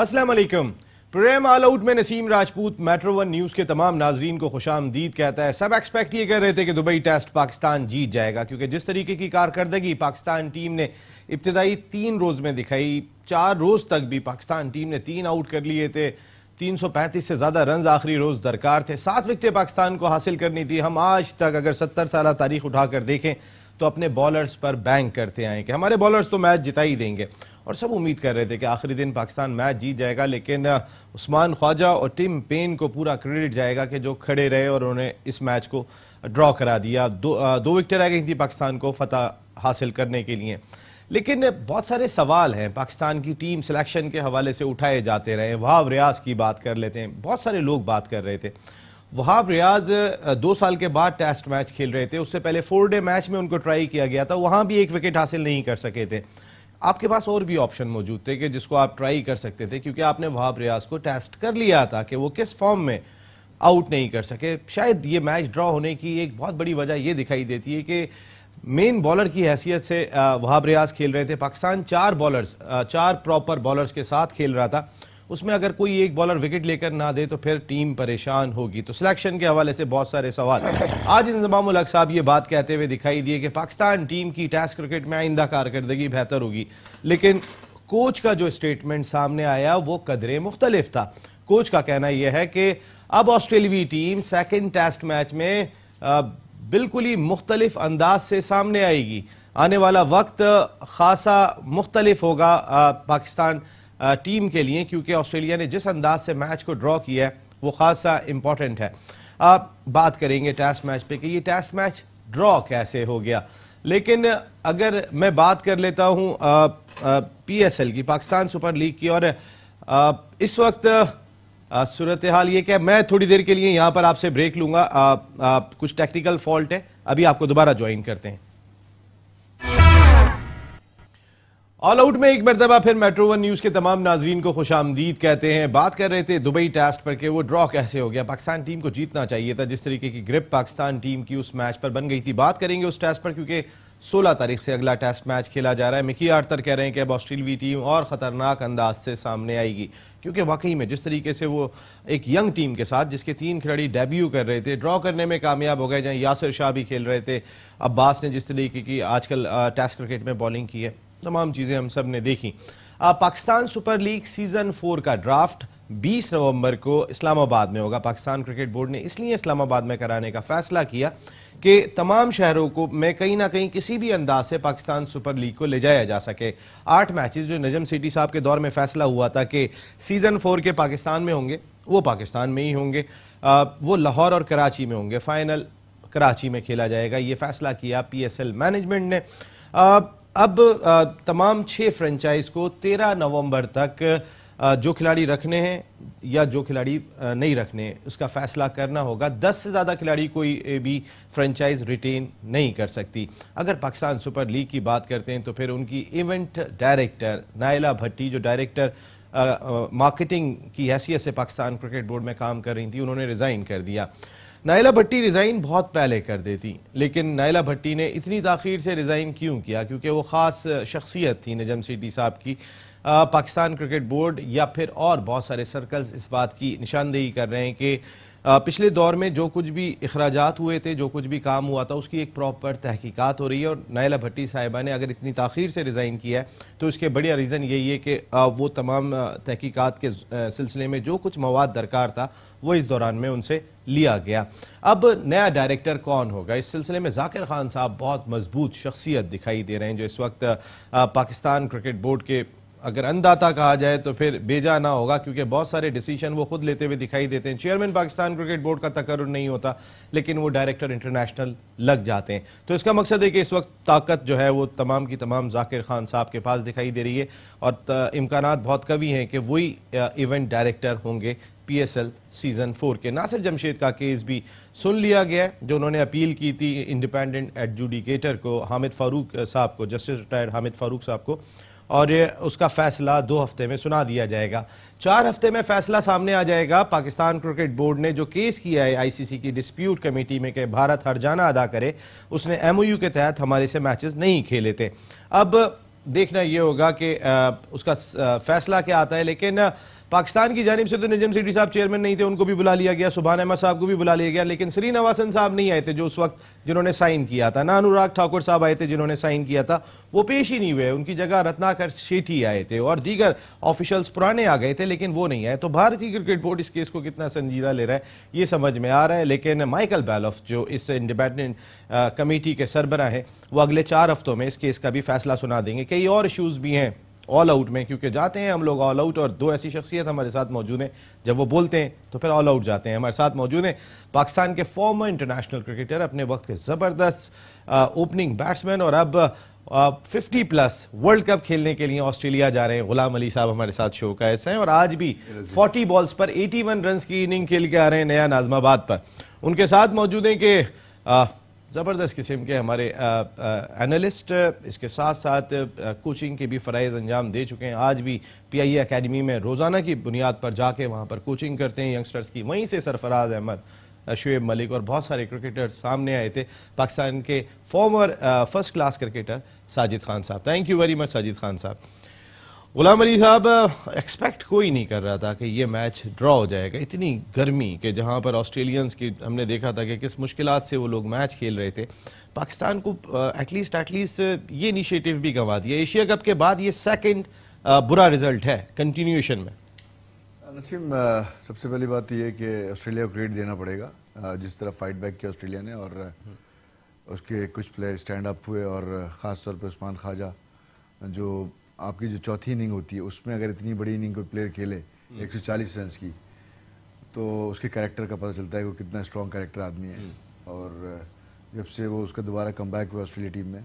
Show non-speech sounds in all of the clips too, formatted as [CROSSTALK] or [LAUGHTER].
अस्सलाम वालेकुम programme all out में Naseem Rajput metro one news के तमाम नाजरीन को खुश आमदीद कहता है सब एक्सपेक्ट ये कर रहे थे कि दुबई टेस्ट पाकिस्तान जीत जाएगा क्योंकि जिस तरीके की कारकर्दगी पाकिस्तान टीम ने इब्तदाई तीन रोज़ में दिखाई चार रोज़ तक भी पाकिस्तान टीम ने तीन आउट कर लिए थे तीन सौ पैंतीस से ज़्यादा रन आखिरी रोज़ दरकार थे सात विकटें पाकिस्तान को हासिल करनी थी हम आज तक अगर सत्तर साल तारीख उठा देखें तो अपने बॉलर्स पर बैंक करते आए कि हमारे बॉलर्स तो मैच जिता ही देंगे और सब उम्मीद कर रहे थे कि आखिरी दिन पाकिस्तान मैच जीत जाएगा लेकिन उस्मान ख्वाजा और टीम पेन को पूरा क्रेडिट जाएगा कि जो खड़े रहे और उन्होंने इस मैच को ड्रॉ करा दिया दो दो विकेट रह गई थी पाकिस्तान को फतह हासिल करने के लिए लेकिन बहुत सारे सवाल हैं पाकिस्तान की टीम सिलेक्शन के हवाले से उठाए जाते रहे वहाब रियाज की बात कर लेते हैं बहुत सारे लोग बात कर रहे थे वहाब रियाज दो साल के बाद टेस्ट मैच खेल रहे थे उससे पहले फोर डे मैच में उनको ट्राई किया गया था वहाँ भी एक विकेट हासिल नहीं कर सके थे आपके पास और भी ऑप्शन मौजूद थे कि जिसको आप ट्राई कर सकते थे क्योंकि आपने वहाब रियाज को टेस्ट कर लिया था कि वो किस फॉर्म में आउट नहीं कर सके शायद ये मैच ड्रॉ होने की एक बहुत बड़ी वजह ये दिखाई देती है कि मेन बॉलर की हैसियत से वहाब रियाज खेल रहे थे पाकिस्तान चार बॉलर्स चार प्रॉपर बॉलर्स के साथ खेल रहा था उसमें अगर कोई एक बॉलर विकेट लेकर ना दे तो फिर टीम परेशान होगी तो सिलेक्शन के हवाले से बहुत सारे सवाल आज इंजमाम साहब ये बात कहते हुए दिखाई दिए कि पाकिस्तान टीम की टेस्ट क्रिकेट में आइंदा कारकर्दगी बेहतर होगी लेकिन कोच का जो स्टेटमेंट सामने आया वो कदरे मुख्तलिफ था कोच का कहना यह है कि अब ऑस्ट्रेलवी टीम सेकेंड टेस्ट मैच में बिल्कुल ही मुख्तलिफ अंदाज से सामने आएगी आने वाला वक्त खासा मुख्तलिफ होगा पाकिस्तान टीम के लिए क्योंकि ऑस्ट्रेलिया ने जिस अंदाज से मैच को ड्रॉ किया है वो खासा इम्पॉर्टेंट है आप बात करेंगे टेस्ट मैच पे कि ये टेस्ट मैच ड्रॉ कैसे हो गया लेकिन अगर मैं बात कर लेता हूँ पीएसएल की पाकिस्तान सुपर लीग की और आ, इस वक्त सूरत हाल ये क्या मैं थोड़ी देर के लिए यहाँ पर आपसे ब्रेक लूँगा कुछ टेक्निकल फॉल्ट है अभी आपको दोबारा ज्वाइन करते हैं ऑल आउट में एक मरतबा फिर मेट्रो वन न्यूज़ के तमाम नाजरन को खुश आमदीद कहते हैं बात कर रहे थे दुबई टेस्ट पर कि वो ड्रॉ कैसे हो गया पाकिस्तान टीम को जीतना चाहिए था जिस तरीके की ग्रिप पाकिस्तान टीम की उस मैच पर बन गई थी बात करेंगे उस टेस्ट पर क्योंकि सोलह तारीख से अगला टेस्ट मैच खेला जा रहा है मिकी आर्थर कह रहे हैं कि अब ऑस्ट्रेलवी टीम और ख़तरनाक अंदाज से सामने आएगी क्योंकि वाकई में जिस तरीके से वो एक यंग टीम के साथ जिसके तीन खिलाड़ी डेब्यू कर रहे थे ड्रॉ करने में कामयाब हो गए जहाँ यासर शाह भी खेल रहे थे अब्बास ने जिस तरीके की आजकल टेस्ट क्रिकेट में बॉलिंग की है तमाम चीज़ें हम सब ने देखी Pakistan super league season four का ड्राफ्ट 20 नवंबर को इस्लामाबाद में होगा पाकिस्तान क्रिकेट बोर्ड ने इसलिए इस्लामाबाद में कराने का फैसला किया कि तमाम शहरों को में कहीं ना कहीं किसी भी अंदाज से पाकिस्तान सुपर लीग को ले जाया जा सके आठ मैचेस जो नजम सिटी साहब के दौर में फैसला हुआ था कि सीज़न फोर के पाकिस्तान में होंगे वो पाकिस्तान में ही होंगे वो लाहौर और कराची में होंगे फाइनल कराची में खेला जाएगा ये फैसला किया पी मैनेजमेंट ने आ, अब तमाम छह फ्रेंचाइज को 13 नवंबर तक जो खिलाड़ी रखने हैं या जो खिलाड़ी नहीं रखने उसका फैसला करना होगा 10 से ज़्यादा खिलाड़ी कोई भी फ्रेंचाइज रिटेन नहीं कर सकती अगर पाकिस्तान सुपर लीग की बात करते हैं तो फिर उनकी इवेंट डायरेक्टर नायला भट्टी जो डायरेक्टर मार्केटिंग की हैसियत से पाकिस्तान क्रिकेट बोर्ड में काम कर रही थी उन्होंने रिज़ाइन कर दिया नाइला भट्टी रिज़ाइन बहुत पहले कर देती लेकिन नाइला भट्टी ने इतनी तखिर से रिज़ाइन क्यों किया क्योंकि वो ख़ास शख्सियत थी नजम सिटी साहब की पाकिस्तान क्रिकेट बोर्ड या फिर और बहुत सारे सर्कल्स इस बात की निशानदेही कर रहे हैं कि पिछले दौर में जो कुछ भी अखराज हुए थे जो कुछ भी काम हुआ था उसकी एक प्रॉपर तहकीकात हो रही है और नायला भट्टी साहिबा ने अगर इतनी तखिर से रिज़ाइन किया है तो इसके बढ़िया रीज़न यही है कि वो तमाम तहकीकात के सिलसिले में जो कुछ मवाद दरकार था वो इस दौरान में उनसे लिया गया अब नया डायरेक्टर कौन होगा इस सिलसिले में जाकिर खान साहब बहुत मजबूत शख्सियत दिखाई दे रहे हैं जो इस वक्त पाकिस्तान क्रिकेट बोर्ड के अगर अनदाता कहा जाए तो फिर बेजा ना होगा क्योंकि बहुत सारे डिसीजन वो खुद लेते हुए दिखाई देते हैं चेयरमैन पाकिस्तान क्रिकेट बोर्ड का तकर नहीं होता लेकिन वो डायरेक्टर इंटरनेशनल लग जाते हैं तो इसका मकसद है कि इस वक्त ताकत जो है वो तमाम की तमाम जाकिर खान साहब के पास दिखाई दे रही है और इम्कान बहुत कवी हैं कि वही इवेंट डायरेक्टर होंगे P S L season four के नासिर जमशेद का केस भी सुन लिया गया जो उन्होंने अपील की थी इंडिपेंडेंट एडजुडिकेटर को हामिद फारूक साहब को जस्टिस रिटायर्ड हामिद फारूक साहब को और ये उसका फैसला दो हफ्ते में सुना दिया जाएगा चार हफ्ते में फैसला सामने आ जाएगा पाकिस्तान क्रिकेट बोर्ड ने जो केस किया है आईसीसी की डिस्प्यूट कमेटी में कि भारत हरजाना अदा करे उसने एमओयू के तहत हमारे से मैचेस नहीं खेले थे अब देखना ये होगा कि उसका फैसला क्या आता है लेकिन पाकिस्तान की जानब से तो निजम सिटी साहब चेयरमैन नहीं थे उनको भी बुला लिया गया सुबहान अहमद साहब को भी बुला लिया गया लेकिन श्री नवासन साहब नहीं आए थे जो उस वक्त जिन्होंने साइन किया था ना अनुराग ठाकुर साहब आए थे जिन्होंने साइन किया था वो पेश ही नहीं हुए उनकी जगह रत्नाकर शेठी आए थे और दीगर ऑफिशल्स पुराने आ गए थे लेकिन वो नहीं आए तो भारतीय क्रिकेट बोर्ड इस केस को कितना संजीदा ले रहा है ये समझ में आ रहा है लेकिन माइकल बैलॉफ जो इस इंडिपेंडेंट कमेटी के सरबरा हैं वो अगले चार हफ्तों में इस केस का भी फैसला सुना देंगे कई और इशूज़ भी हैं ऑल आउट में क्योंकि जाते हैं हम लोग ऑल आउट और दो ऐसी शख्सियत हमारे साथ मौजूद हैं जब वो बोलते हैं तो फिर ऑल आउट जाते हैं हमारे साथ मौजूद हैं पाकिस्तान के फॉर्मर इंटरनेशनल क्रिकेटर अपने वक्त के ज़बरदस्त ओपनिंग बैट्समैन और अब फिफ्टी प्लस वर्ल्ड कप खेलने के लिए ऑस्ट्रेलिया जा रहे हैं गुलाम अली साहब हमारे साथ शो का ऐसे हैं और आज भी फोर्टी बॉल्स पर एटी वन रन की इनिंग खेल के आ रहे हैं नया नाजमाबाद पर उनके साथ मौजूद हैं कि ज़बरदस्त किस्म के हमारे एनालिस्ट इसके साथ साथ कोचिंग के भी फ़रज़ अंजाम दे चुके हैं आज भी पी आई अकेडमी में रोज़ाना की बुनियाद पर जाके वहाँ पर कोचिंग करते हैं यंगस्टर्स की वहीं से सरफराज अहमद शुएब मलिक और बहुत सारे क्रिकेटर्स सामने आए थे पाकिस्तान के former first class cricketer Sajid Khan साहब thank you very much Sajid Khan साहब गुलाम अली साहब एक्सपेक्ट कोई नहीं कर रहा था कि ये मैच ड्रा हो जाएगा इतनी गर्मी के जहाँ पर ऑस्ट्रेलियंस की हमने देखा था कि किस मुश्किल से वो लोग मैच खेल रहे थे पाकिस्तान को एटलीस्ट एटलीस्ट ये इनिशिएटिव भी गंवा दिया एशिया कप के बाद ये सेकंड बुरा रिजल्ट है कंटिन्यूशन में नसीम सबसे पहली बात तो यह है कि ऑस्ट्रेलिया को क्रेडिट देना पड़ेगा जिस तरह फाइट बैक किया ऑस्ट्रेलिया ने और उसके कुछ प्लेयर स्टैंड अप हुए और ख़ास तौर पर उस्मान ख्वाजा जो आपकी जो चौथी इनिंग होती है उसमें अगर इतनी बड़ी इनिंग कोई प्लेयर खेले 140 हम्म। रन की तो उसके कैरेक्टर का पता चलता है कि कितना स्ट्रॉन्ग कैरेक्टर आदमी है हम्म। और जब से वो उसका दोबारा कम बैक हुआ ऑस्ट्रेलिया टीम में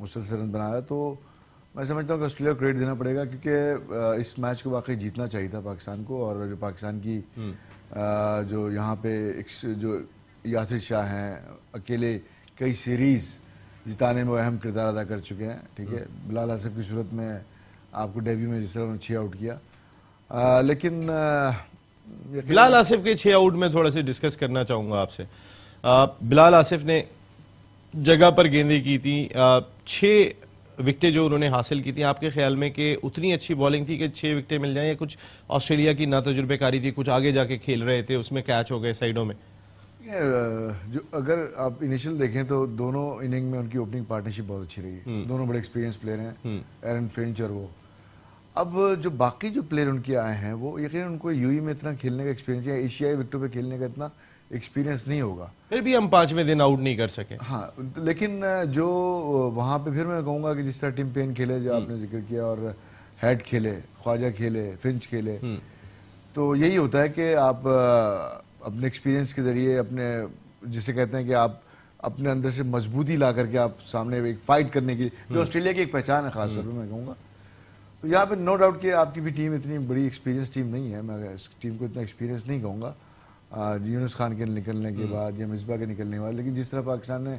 मुसलसल रन बना रहा तो मैं समझता हूँ कि ऑस्ट्रेलिया को क्रेडिट देना पड़ेगा क्योंकि इस मैच को वाकई जीतना चाहिए था पाकिस्तान को और जो पाकिस्तान की हम्म। जो यहाँ पे जो यासिर शाह हैं अकेले कई सीरीज़ जिताने में अहम किरदार अदा कर चुके हैं ठीक है हम्म। बिलाल आसफ की सूरत में आपको डेब्यू में जिस तरह उन्होंने छः आउट किया आ, लेकिन बिलाल आसिफ के छः आउट में थोड़ा सा डिस्कस करना चाहूँगा आपसे बिलाल आसिफ ने जगह पर गेंदें की थी छः विकटें जो उन्होंने हासिल की थी आपके ख्याल में कि उतनी अच्छी बॉलिंग थी कि छः विकटें मिल जाएं या कुछ ऑस्ट्रेलिया की ना तजुर्बेकारी थी कुछ आगे जाके खेल रहे थे उसमें कैच हो गए साइडों में जो अगर आप इनिशियल देखें तो दोनों इनिंग में उनकी ओपनिंग पार्टनरशिप बहुत अच्छी रही हम्म। दोनों बड़े एक्सपीरियंस प्लेयर हैं एरन हम्म। फिंच और वो अब जो बाकी जो प्लेयर उनके आए हैं वो यकीन उनको यूई e में इतना खेलने का एक्सपीरियंस या एशियाई विकटों पे खेलने का इतना एक्सपीरियंस नहीं होगा फिर भी हम पांचवें दिन आउट नहीं कर सके हाँ लेकिन जो वहाँ पे फिर मैं कहूँगा कि जिस तरह टीम पेन खेले जो हम्म। आपने जिक्र किया और हैड खेले ख्वाजा खेले फिंच खेले तो यही होता है कि आप अपने एक्सपीरियंस के ज़रिए अपने जिसे कहते हैं कि आप अपने अंदर से मजबूती ला करके आप सामने एक फाइट करने की जो हम्म। ऑस्ट्रेलिया की एक पहचान है खासतौर पर हम्म। मैं कहूँगा तो यहाँ पे नो डाउट कि आपकी भी टीम इतनी बड़ी एक्सपीरियंस टीम नहीं है मैं इस टीम को इतना एक्सपीरियंस नहीं कहूँगा यूनुस खान के निकलने के हम्म। बाद या मिसबा के निकलने के बाद लेकिन जिस तरह पाकिस्तान ने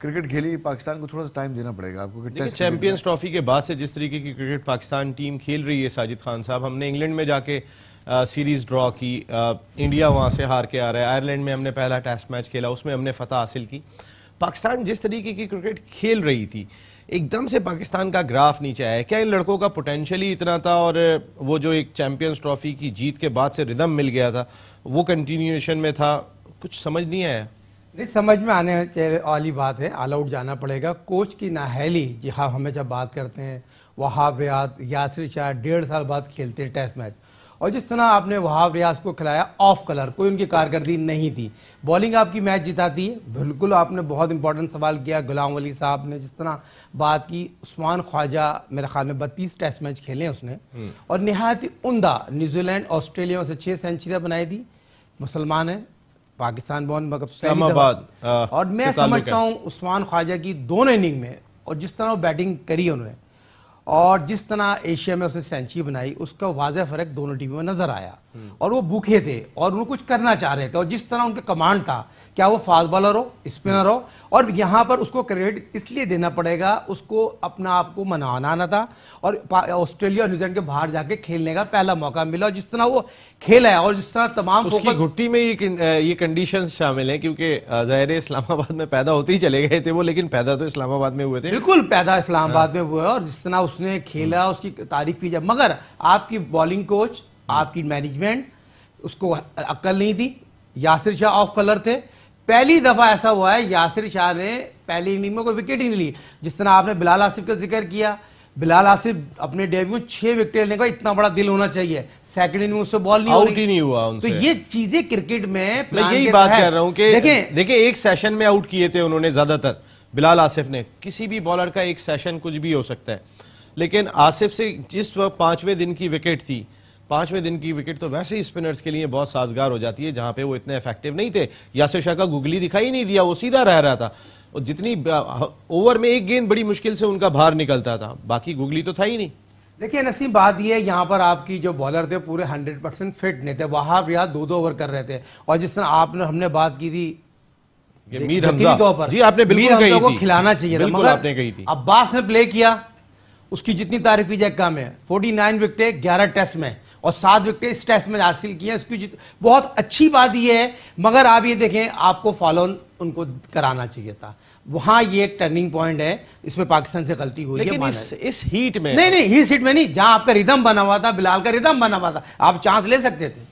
क्रिकेट खेली पाकिस्तान को थोड़ा सा टाइम देना पड़ेगा आपको चैंपियंस ट्रॉफी के बाद से जिस तरीके की क्रिकेट पाकिस्तान टीम खेल रही है साजिद खान साहब हमने इंग्लैंड में जाके सीरीज़ ड्रॉ की इंडिया वहाँ से हार के आ रहा है आयरलैंड में हमने पहला टेस्ट मैच खेला उसमें हमने फतह हासिल की पाकिस्तान जिस तरीके की क्रिकेट खेल रही थी एकदम से पाकिस्तान का ग्राफ नीचे आया क्या इन लड़कों का पोटेंशियल ही इतना था और वो जो एक चैम्पियंस ट्रॉफी की जीत के बाद से रिदम मिल गया था वो कंटिन्यूएशन में था कुछ समझ नहीं आया नहीं समझ में आने वाली बात है ऑल आउट जाना पड़ेगा कोच की नाहली जी हाँ हमेशा बात करते हैं वहाब रियाद यासरी शाह डेढ़ साल बाद खेलते हैं टेस्ट मैच और जिस तरह आपने वहाब रियाज को खिलाया ऑफ कलर कोई उनकी कारकर्दगी नहीं थी बॉलिंग आपकी मैच जिताती है बिल्कुल आपने बहुत इंपॉर्टेंट सवाल किया गुलाम वली साहब ने जिस तरह बात की उस्मान ख्वाजा मेरे ख्याल में बत्तीस टेस्ट मैच खेले उसने हम्म। और नहायत ही उमदा न्यूजीलैंड ऑस्ट्रेलिया से छः सेंचुरियाँ बनाई थी मुसलमान है पाकिस्तान बॉन इस्लामाबाद और मैं समझता हूँ उस्मान ख्वाजा की दोनों इनिंग में और जिस तरह बैटिंग करी उन्होंने और जिस तरह एशिया में उसने सेंचुरी बनाई उसका वाजह फ़र्क दोनों टीमों में नज़र आया और वो भूखे थे और वो कुछ करना चाह रहे थे और जिस तरह उनका कमांड था क्या वो फास्ट बॉलर हो स्पिनर हम्म। हो और यहाँ पर उसको क्रेडिट इसलिए देना पड़ेगा उसको अपना आप को मनाना था और ऑस्ट्रेलिया और न्यूजीलैंड के बाहर जाके खेलने का पहला मौका मिला और जिस तरह वो खेला है और जिस तरह तमाम उसकी घुट्टी में ये ये कंडीशन शामिल है क्योंकि जाहिर इस्लामाबाद में पैदा होते ही चले गए थे वो लेकिन पैदा तो इस्लामाबाद में हुए थे बिल्कुल पैदा इस्लामाबाद हाँ। में हुआ और जिस तरह उसने खेला हम्म। उसकी तारीफ की जाए मगर आपकी बॉलिंग कोच हाँ। आपकी मैनेजमेंट उसको अक्ल नहीं थी यासिर शाह ऑफ कलर थे पहली दफ़ा ऐसा हुआ है यासिर शाह ने पहली इनिंग में कोई विकेट ही नहीं ली जिस तरह आपने बिलाल आसिफ का जिक्र किया बिलाल आसिफ अपने डेब्यू में छह विकेट लेने का इतना बड़ा दिल होना चाहिए सेकंड इनिंग उससे बॉल नहीं आउट ही नहीं हुआ उनसे। तो ये चीजें क्रिकेट में मैं यही बात कर रहा हूँ कि देखें देखें एक सेशन में आउट किए थे उन्होंने ज्यादातर बिलाल आसिफ ने किसी भी बॉलर का एक सेशन कुछ भी हो सकता है लेकिन आसिफ से जिस वक्त पांचवें दिन की विकेट थी पांचवें दिन की विकेट तो वैसे ही स्पिनर्स के लिए बहुत साजगार हो जाती है जहां पे वो इतने इफेक्टिव नहीं थे यासिर शाह का गुगली दिखाई नहीं दिया वो सीधा रह रहा था और जितनी ओवर में एक गेंद बड़ी मुश्किल से उनका बाहर निकलता था बाकी गुगली तो था ही नहीं देखिए नसीम बात यह है यहाँ पर आपकी जो बॉलर थे पूरे हंड्रेड परसेंट फिट नहीं थे वहां यहाँ दो दो ओवर कर रहे थे और जिस तरह आपने हमने बात की थी मीर पर जी आपने बिल्कुल कही को खिलाना चाहिए था आपने कही थी अब्बास ने प्ले किया उसकी जितनी तारीफ की जाए कम है नाइन विकटे ग्यारह टेस्ट में और सात विकेटें इस टेस्ट में हासिल की हैं उसकी बहुत अच्छी बात यह है मगर आप ये देखें आपको फॉलो उनको कराना चाहिए था वहां ये एक टर्निंग पॉइंट है इसमें पाकिस्तान से गलती हुई लेकिन है इस, इस हीट में नहीं नहीं इस हीट में नहीं जहां आपका रिदम बना हुआ था बिलाल का रिदम बना हुआ था आप चांस ले सकते थे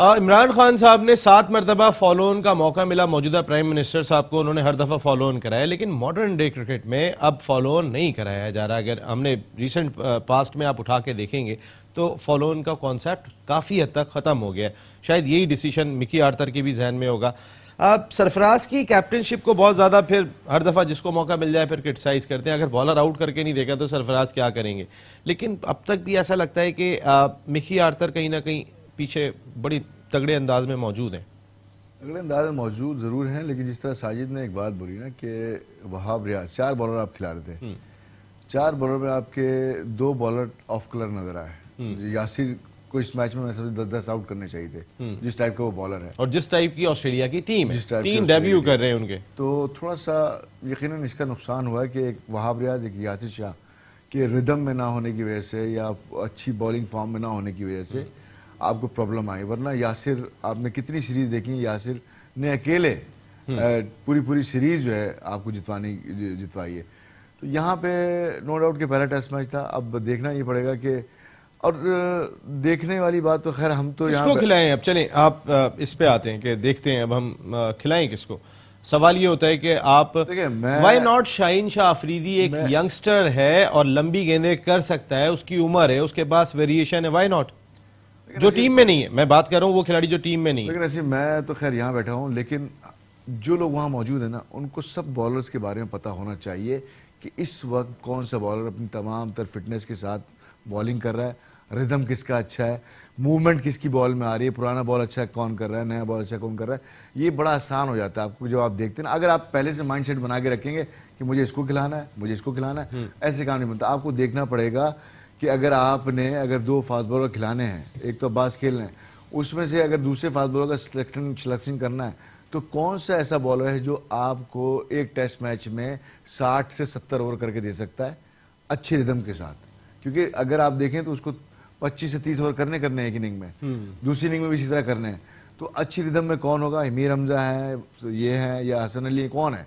इमरान खान साहब ने सात मरतबा ऑन का मौका मिला मौजूदा प्राइम मिनिस्टर साहब को उन्होंने हर दफ़ा फ़ॉलो ऑन कराया लेकिन मॉडर्न डे क्रिकेट में अब फॉलो ऑन नहीं कराया जा रहा अगर हमने रिसेंट पास्ट में आप उठा के देखेंगे तो फॉलो ऑन का कॉन्सेप्ट काफ़ी हद तक ख़त्म हो गया शायद यही डिसीजन मिकी आर्थर के भी जहन में होगा अब सरफराज की कैप्टनशिप को बहुत ज़्यादा फिर हर दफ़ा जिसको मौका मिल जाए फिर क्रिटिसाइज़ करते हैं अगर बॉलर आउट करके नहीं देखा तो सरफराज क्या करेंगे लेकिन अब तक भी ऐसा लगता है कि मिकी आर्थर कहीं ना कहीं पीछे बड़ी तगड़े अंदाज में मौजूद हैं तगड़े अंदाज में मौजूद ज़रूर हैं लेकिन जिस तरह साजिद ने एक बात बोली ना कि वहाब रियाज चार बॉलर आप खिला रहे थे चार बॉलर में आपके दो बॉलर ऑफ कलर नजर आए हम्म। यासिर को इस मैच में मैं दस दस आउट करने चाहिए थे हम्म। जिस टाइप का वो बॉलर है और जिस टाइप की ऑस्ट्रेलिया की टीम जिस टाइप तीन डेब्यू कर रहे हैं उनके तो थोड़ा सा यकीन इसका नुकसान हुआ है कि एक वहाब रियाज एक यासिर शाह के रिदम में ना होने की वजह से या अच्छी बॉलिंग फॉर्म में ना होने की वजह से हम्म। आपको प्रॉब्लम आई वरना यासिर आपने कितनी सीरीज देखी यासिर ने अकेले पूरी पूरी सीरीज जो है आपको जितवानी जितवाई है तो यहाँ पे नो डाउट कि पहला टेस्ट मैच था अब देखना ही पड़ेगा कि और देखने वाली बात तो खैर हम तो इसको खिलाएं अब चलें आप इस पे आते हैं कि देखते हैं अब हम खिलाएं किसको सवाल ये होता है कि आप वाई नॉट शाइन शाह आफरीदी एक यंगस्टर है और लंबी गेंदे कर सकता है उसकी उम्र है उसके पास वेरिएशन है वाई नॉट जो टीम में नहीं है मैं बात कर रहा हूँ वो खिलाड़ी जो टीम में नहीं लेकिन ऐसे मैं तो खैर यहाँ बैठा हूँ लेकिन जो लोग वहाँ मौजूद है ना उनको सब बॉलर्स के बारे में पता होना चाहिए कि इस वक्त कौन सा बॉलर अपनी तमाम तर फिटनेस के साथ बॉलिंग कर रहा है रिदम किसका अच्छा है मूवमेंट किसकी बॉल में आ रही है पुराना बॉल अच्छा है कौन कर रहा है नया बॉल अच्छा कौन कर रहा है ये बड़ा आसान हो जाता है आपको जब आप देखते हैं ना अगर आप पहले से माइंड सेट बना के रखेंगे कि मुझे इसको खिलाना है मुझे इसको खिलाना है हम्म। ऐसे काम नहीं बनता आपको देखना पड़ेगा कि अगर आपने अगर दो फास्ट बॉलर खिलाने हैं एक तो अब्बास खेल रहे हैं उसमें से अगर दूसरे फास्ट बॉलर का सिलेक्शन सिलेक्शन करना है तो कौन सा ऐसा बॉलर है जो आपको एक टेस्ट मैच में 60 से 70 ओवर करके दे सकता है अच्छे रिदम के साथ क्योंकि अगर आप देखें तो उसको 25 से 30 ओवर करने करने हैं एक इनिंग में हम्म। दूसरी इनिंग में भी इसी तरह करने हैं तो अच्छी रिदम में कौन होगा हमीर हमजा है ये हैं या हसन अली कौन है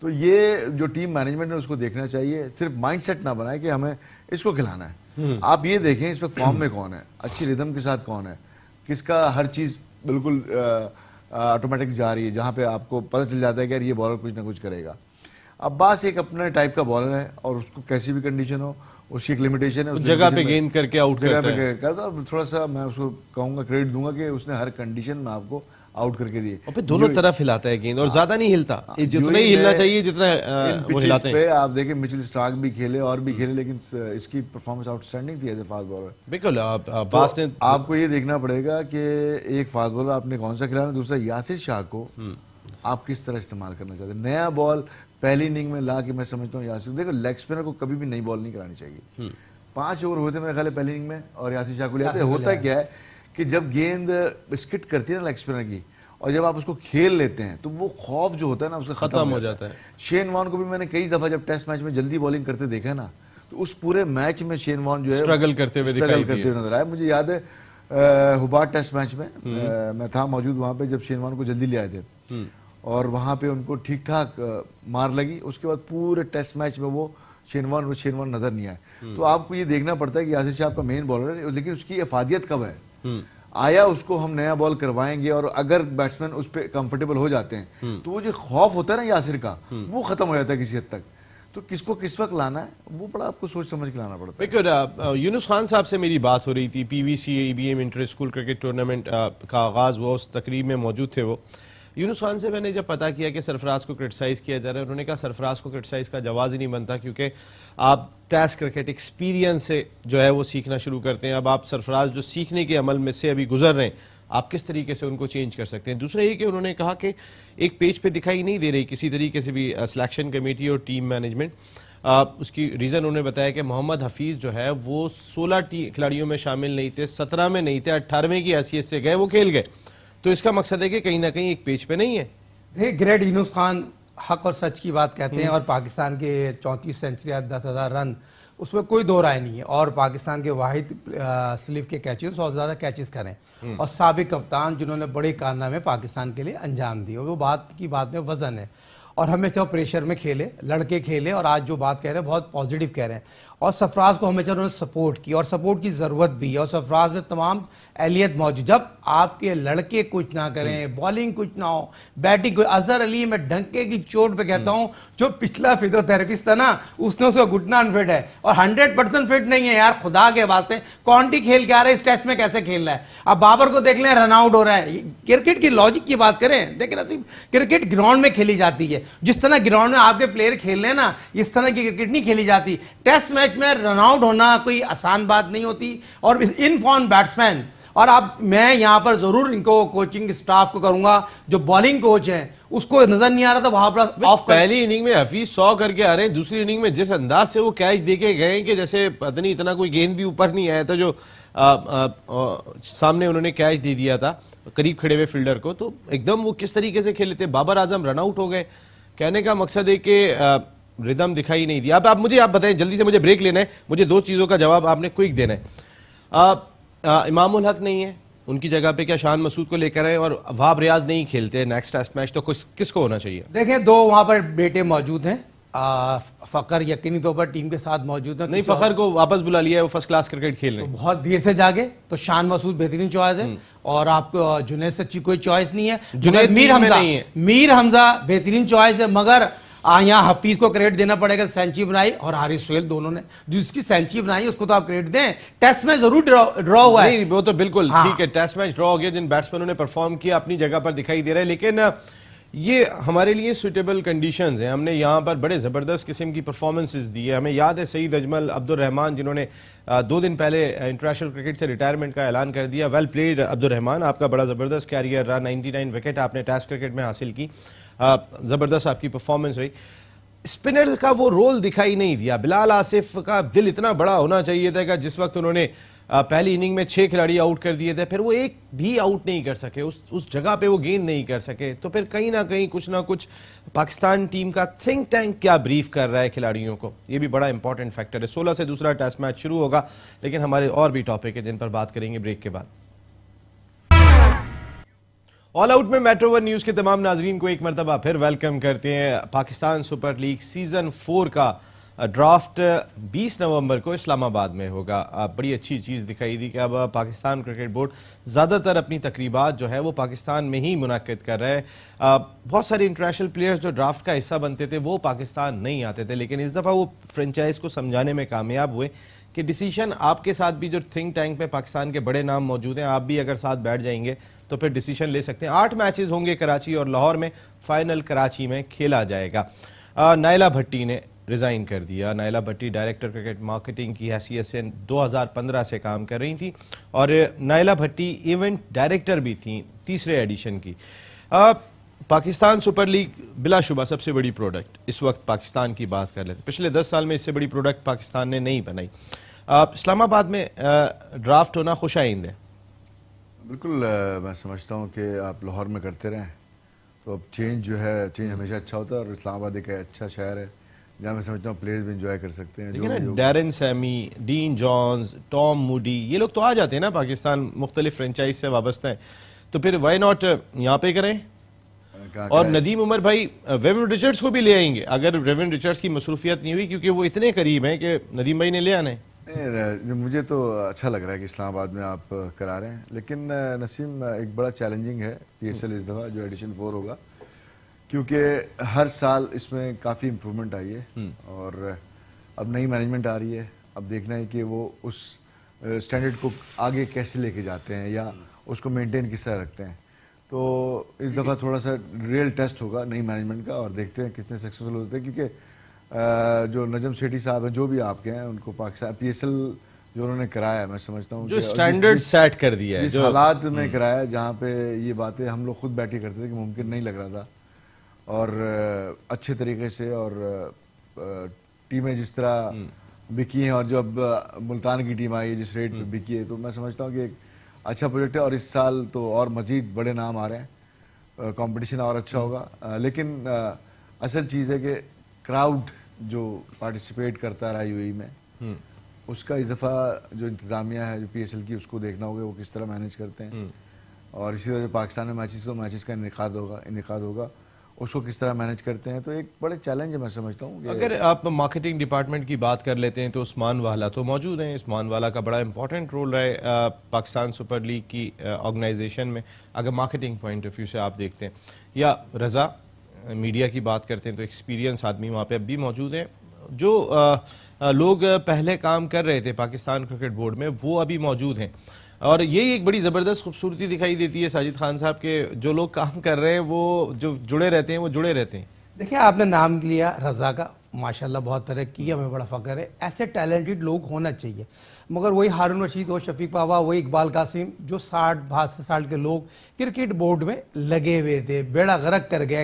तो ये जो टीम मैनेजमेंट है उसको देखना चाहिए सिर्फ माइंडसेट ना बनाए कि हमें इसको खिलाना है हम्म। आप ये देखें इसमें फॉर्म में कौन है अच्छी रिदम के साथ कौन है किसका हर चीज़ बिल्कुल ऑटोमेटिक जा रही है जहाँ पे आपको पता चल जाता है कि यार ये बॉलर कुछ ना कुछ करेगा अब्बास एक अपने टाइप का बॉलर है और उसको कैसी भी कंडीशन हो उसकी एक लिमिटेशन है तो जगह पे गेंद करके आउट जगह करता है थोड़ा सा मैं उसको कहूँगा क्रेडिट दूंगा कि उसने हर कंडीशन में आपको आउट करके दिए और फिर दोनों तरफ हिलाता है गेंद और ज्यादा नहीं हिलता हाँ, जितना ही हिलना चाहिए जितना वो हिलाते हैं आप देखें मिचेल स्टार्क भी खेले और भी हम्म। खेले लेकिन इसकी परफॉर्मेंस आउटस्टैंडिंग थी एज ए फास्ट बॉलर बिल्कुल बास ने तो तो- आपको ये देखना पड़ेगा कि एक फास्ट बॉलर आपने कौन सा खिलाना दूसरा यासिर शाह को हम्म। आप किस तरह इस्तेमाल करना चाहते हैं नया बॉल पहली इनिंग में ला के मैं समझता हूँ यासिर देखो लेग स्पिनर को कभी भी नई बॉल नहीं करानी चाहिए हम्म। पांच ओवर हुए थे मेरे ख्याल पहली इनिंग में और यासिर शाह को लेते होता क्या है कि जब गेंद स्किट करती है ना लेग स्पिनर की और जब आप उसको खेल लेते हैं तो वो खौफ जो होता है ना उसे खत्म हो जाता है शेन वॉन को भी मैंने कई दफा जब टेस्ट मैच में जल्दी बॉलिंग करते देखा ना तो उस पूरे मैच में शेन वॉन जो है स्ट्रगल करते हुए स्ट्रगल करते हुए नजर आया मुझे याद है हुबार टेस्ट मैच में आ, हम्म। मैं था मौजूद वहां पे जब शेन वॉन को जल्दी ले आए थे हम्म। और वहां पे उनको ठीक ठाक मार लगी उसके बाद पूरे टेस्ट मैच में वो शेनवान और शेनवान नजर नहीं आए हम्म। तो आपको ये देखना पड़ता है कि यासिर शाह आपका मेन बॉलर है लेकिन उसकी अफादियत कब है आया उसको हम नया बॉल करवाएंगे और अगर बैट्समैन उस पर कंफर्टेबल हो जाते हैं हम्म। तो वो जो खौफ होता है ना यासिर का हम्म। वो खत्म हो जाता है किसी हद तक तो किसको किस वक्त लाना है वो बड़ा आपको सोच समझ के लाना पड़ता है uh, uh, यूनुस खान साहब से मेरी बात हो रही थी P V C B M inter school cricket tournament का आगाज़ हुआ उस तकरीब में मौजूद थे वो यूनुस खान से मैंने जब पता किया कि सरफराज को क्रिटिसाइज़ किया जा रहा है उन्होंने कहा सरफराज को क्रिटिसाइज़ का जवाब ही नहीं बनता क्योंकि आप टेस्ट क्रिकेट एक्सपीरियंस से जो है वो सीखना शुरू करते हैं अब आप सरफराज जो सीखने के अमल में से अभी गुजर रहे हैं आप किस तरीके से उनको चेंज कर सकते हैं दूसरा ये कि उन्होंने कहा कि एक पेज पर दिखाई नहीं दे रही किसी तरीके से भी सिलेक्शन कमेटी और टीम मैनेजमेंट आप उसकी रीज़न उन्होंने बताया कि मोहम्मद हफीज़ जो है वो सोलह खिलाड़ियों में शामिल नहीं थे सत्रह में नहीं थे अट्ठारहवें की हैसियत से गए वो खेल गए तो इसका मकसद है कि कहीं ना कहीं एक पेज पे नहीं है देखिए ग्रेट यूनुस खान हक और सच की बात कहते हैं हम्म। और पाकिस्तान के चौंतीस या दस हज़ार रन उसमें कोई दो राय नहीं है और पाकिस्तान के वाहिद स्लिप के कैचेस और ज़्यादा कैचेस करें हम्म। और सबक कप्तान जिन्होंने बड़े कारनामे पाकिस्तान के लिए अंजाम दिए वो बात की बात में वजन है और हमेशा प्रेशर में खेले लड़के खेले और आज जो बात कह रहे हैं बहुत पॉजिटिव कह रहे हैं और सफराज को हमेशा उन्होंने सपोर्ट की और सपोर्ट की ज़रूरत भी है और सफराज में तमाम एहलियत मौजूद जब आपके लड़के कुछ ना करें हम्म। बॉलिंग कुछ ना हो बैटिंग कोई अजहर अली मैं ढंके की चोट पे कहता हम्म। हूँ जो पिछला फिजोथेरेपिस्ट था ना उसने उसका घुटना अनफिट है और हंड्रेड परसेंट फिट नहीं है यार खुदा के वास्ते कौनटी खेल के आ रहा है इस टेस्ट में कैसे खेल रहा है अब बाबर को देख लें रनआउट हो रहा है क्रिकेट की लॉजिक की बात करें देखिए नसीब क्रिकेट ग्राउंड में खेली जाती है जिस तरह ग्राउंड में आपके प्लेयर खेल रहे हैं ना इस तरह की क्रिकेट नहीं खेली जाती टेस्ट मैच मैच में रन आउट होना कोई आसान बात नहीं होती और इन फॉर्म बैट्समैन और आप मैं यहाँ पर ज़रूर इनको कोचिंग स्टाफ को करूंगा जो बॉलिंग कोच है उसको नजर नहीं आ रहा था तो वहां पर ऑफ पहली इनिंग में हफीज सौ करके आ रहे हैं दूसरी इनिंग में जिस अंदाज से वो कैच देके गए कि जैसे पता नहीं इतना कोई गेंद भी ऊपर नहीं आया था जो आ, आ, आ, सामने उन्होंने कैच दे दिया था करीब खड़े हुए फील्डर को तो एकदम वो किस तरीके से खेले थे बाबर आजम रनआउट हो गए कहने का मकसद है कि रिदम दिखाई नहीं दिया अब आप मुझे आप बताएं जल्दी से मुझे ब्रेक लेना है मुझे दो चीज़ों का जवाब आपने क्विक देना है आप इमाम हक नहीं है उनकी जगह पे क्या शान मसूद को लेकर आए और वाब रियाज नहीं खेलते नेक्स्ट टेस्ट मैच तो किस किसको होना चाहिए देखें दो वहाँ पर बेटे मौजूद हैं फ़खर यकीनी तौर पर टीम के साथ मौजूद है नहीं तो फ़खर को वापस बुला लिया है वो फर्स्ट क्लास क्रिकेट खेल रहे हैं तो बहुत देर से जागे तो शान मसूद बेहतरीन चॉइस है हम्म। और आपको जुनेद सच्ची कोई चॉइस नहीं है जुनेद मीर हमजा मीर हमजा बेहतरीन चॉइस है मगर हाँ, यहाँ हफीज को क्रेडिट देना पड़ेगा सेंचुरी बनाई और हारिस सोहेल दोनों ने जिसकी सेंचुरी बनाई उसको तो आप क्रेडिट दें टेस्ट मैच जरूर ड्रॉ हुआ है वो तो बिल्कुल हाँ। ठीक हाँ। है टेस्ट मैच ड्रॉ हो गया जिन बैट्समैनों ने परफॉर्म किया अपनी जगह पर दिखाई दे रहा है लेकिन ये हमारे लिए सुटेबल कंडीशंस हैं हमने यहाँ पर बड़े ज़बरदस्त किस्म की परफॉर्मेंसेज दी है हमें याद है सईद अजमल अब्दुल रहमान जिन्होंने दो दिन पहले इंटरनेशनल क्रिकेट से रिटायरमेंट का ऐलान कर दिया वेल प्लेड अब्दुल रहमान आपका बड़ा ज़बरदस्त कैरियर रहा 99 विकेट आपने टेस्ट क्रिकेट में हासिल की हाँ, ज़बरदस्त आपकी परफॉर्मेंस रही स्पिनर का वो रोल दिखाई नहीं दिया बिलाल आसिफ का दिल इतना बड़ा होना चाहिए था कि जिस वक्त उन्होंने पहली इनिंग में छह खिलाड़ी आउट कर दिए थे फिर वो एक भी आउट नहीं कर सके उस उस जगह पे वो गेंद नहीं कर सके तो फिर कहीं ना कहीं कुछ ना कुछ पाकिस्तान टीम का थिंक टैंक क्या ब्रीफ कर रहा है खिलाड़ियों को ये भी बड़ा इंपॉर्टेंट फैक्टर है सोलह से दूसरा टेस्ट मैच शुरू होगा लेकिन हमारे और भी टॉपिक है जिन पर बात करेंगे ब्रेक के बाद ऑल आउट में मेट्रो वन न्यूज़ के तमाम नाजरीन को एक मरतबा फिर वेलकम करते हैं Pakistan super league season four का ड्राफ्ट 20 नवंबर को इस्लामाबाद में होगा बड़ी अच्छी चीज़ दिखाई दी कि अब पाकिस्तान क्रिकेट बोर्ड ज़्यादातर अपनी तकरीबा जो है वो पाकिस्तान में ही मुनद कर रहा है बहुत सारे इंटरनेशनल प्लेयर्स जो ड्राफ्ट का हिस्सा बनते थे वो पाकिस्तान नहीं आते थे लेकिन इस दफ़ा वो फ्रेंचाइज को समझाने में कामयाब हुए कि डिसीशन आपके साथ भी जो थिंक टैंक में पाकिस्तान के बड़े नाम मौजूद हैं आप भी अगर साथ बैठ जाएंगे तो फिर डिसीजन ले सकते हैं आठ मैचेस होंगे कराची और लाहौर में फाइनल कराची में खेला जाएगा नायला भट्टी ने रिज़ाइन कर दिया Naila Bhatti director cricket marketing की हैसियत से 2015 से काम कर रही थी और नायला भट्टी इवेंट डायरेक्टर भी थी तीसरे एडिशन की आ, पाकिस्तान सुपर लीग बिलाशुबा सबसे बड़ी प्रोडक्ट इस वक्त पाकिस्तान की बात कर लेते पिछले दस साल में इससे बड़ी प्रोडक्ट पाकिस्तान ने नहीं बनाई इस्लामाबाद में ड्राफ्ट होना खुशाइंद है बिल्कुल मैं समझता हूँ कि आप लाहौर में करते रहें तो अब चेंज जो है चेंज हमेशा अच्छा होता है और इस्लामाबाद एक अच्छा शहर है जहाँ मैं समझता हूँ प्लेयर्स भी इंजॉय कर सकते हैं ना Darren Sammy Dean Jones Tom Moody ये लोग तो आ जाते हैं ना पाकिस्तान मुख्तलि फ्रेंचाइज से वाबस्त हैं तो फिर वाई नॉट यहाँ पे करें और नदीम उमर भाई रेवन रिचर्ड्स को भी ले आएंगे अगर रेवन रिचर्ड्स की मसरूफियत नहीं हुई क्योंकि वो इतने करीब हैं कि नदीम भाई ने ले आने मुझे तो अच्छा लग रहा है कि इस्लामाबाद में आप करा रहे हैं लेकिन नसीम एक बड़ा चैलेंजिंग है पी एस एल इस दफ़ा जो एडिशन फोर होगा क्योंकि हर साल इसमें काफ़ी इम्प्रूवमेंट आई है हम्म। और अब नई मैनेजमेंट आ रही है अब देखना है कि वो उस स्टैंडर्ड को आगे कैसे लेके जाते हैं या उसको मेंटेन किस तरह रखते हैं तो इस दफ़ा थोड़ा सा रियल टेस्ट होगा नई मैनेजमेंट का और देखते हैं कितने सक्सेसफुल होते हैं क्योंकि जो नजम सेठी साहब हैं जो भी आपके हैं उनको पाकिस्तान पी जो उन्होंने कराया मैं समझता हूँ जो स्टैंडर्ड सेट कर दिया है हालात में हम्म। कराया जहाँ पे ये बातें हम लोग खुद बैठे करते थे कि मुमकिन नहीं लग रहा था और अच्छे तरीके से और टीमें जिस तरह हम्म। बिकी हैं और जो अब मुल्तान की टीम आई है जिस रेट पर हम्म। बिकी है तो मैं समझता हूँ कि एक अच्छा प्रोजेक्ट है और इस साल तो और मजीद बड़े नाम आ रहे हैं कॉम्पिटिशन और अच्छा होगा लेकिन असल चीज़ है कि क्राउड जो पार्टिसिपेट करता रहा यू e में हम्म। उसका इजाफा जो इंतज़ामिया है जो पीएसएल की उसको देखना होगा वो किस तरह मैनेज करते हैं हम्म। और इसी तरह जो पाकिस्तान में मैचेस तो मैचेस का इनका होगा इनका होगा उसको किस तरह मैनेज करते हैं तो एक बड़े चैलेंज है मैं समझता हूँ अगर आप मार्केटिंग डिपार्टमेंट की बात कर लेते हैं तो उस्मान वाला तो मौजूद हैं उस्मान वाला का बड़ा इंपॉर्टेंट रोल रहा है पाकिस्तान सुपर लीग की ऑर्गेनाइजेशन में अगर मार्केटिंग पॉइंट ऑफ व्यू से आप देखते हैं या रज़ा मीडिया की बात करते हैं तो एक्सपीरियंस आदमी वहाँ पे अब भी मौजूद हैं जो आ, आ, लोग पहले काम कर रहे थे पाकिस्तान क्रिकेट बोर्ड में वो अभी मौजूद हैं और यही एक बड़ी ज़बरदस्त खूबसूरती दिखाई देती है साजिद खान साहब के जो लोग काम कर रहे हैं वो जो जुड़े रहते हैं वो जुड़े रहते हैं देखिए आपने नाम लिया रजा का माशाल्लाह बहुत तरक्की है हमें बड़ा फ़ख्र है ऐसे टैलेंटेड लोग होना चाहिए मगर वही हारून रशीद और शफीक पावा वही इकबाल कासिम जो साठ बासठ साल के लोग क्रिकेट बोर्ड में लगे हुए थे बेड़ा गरक कर गया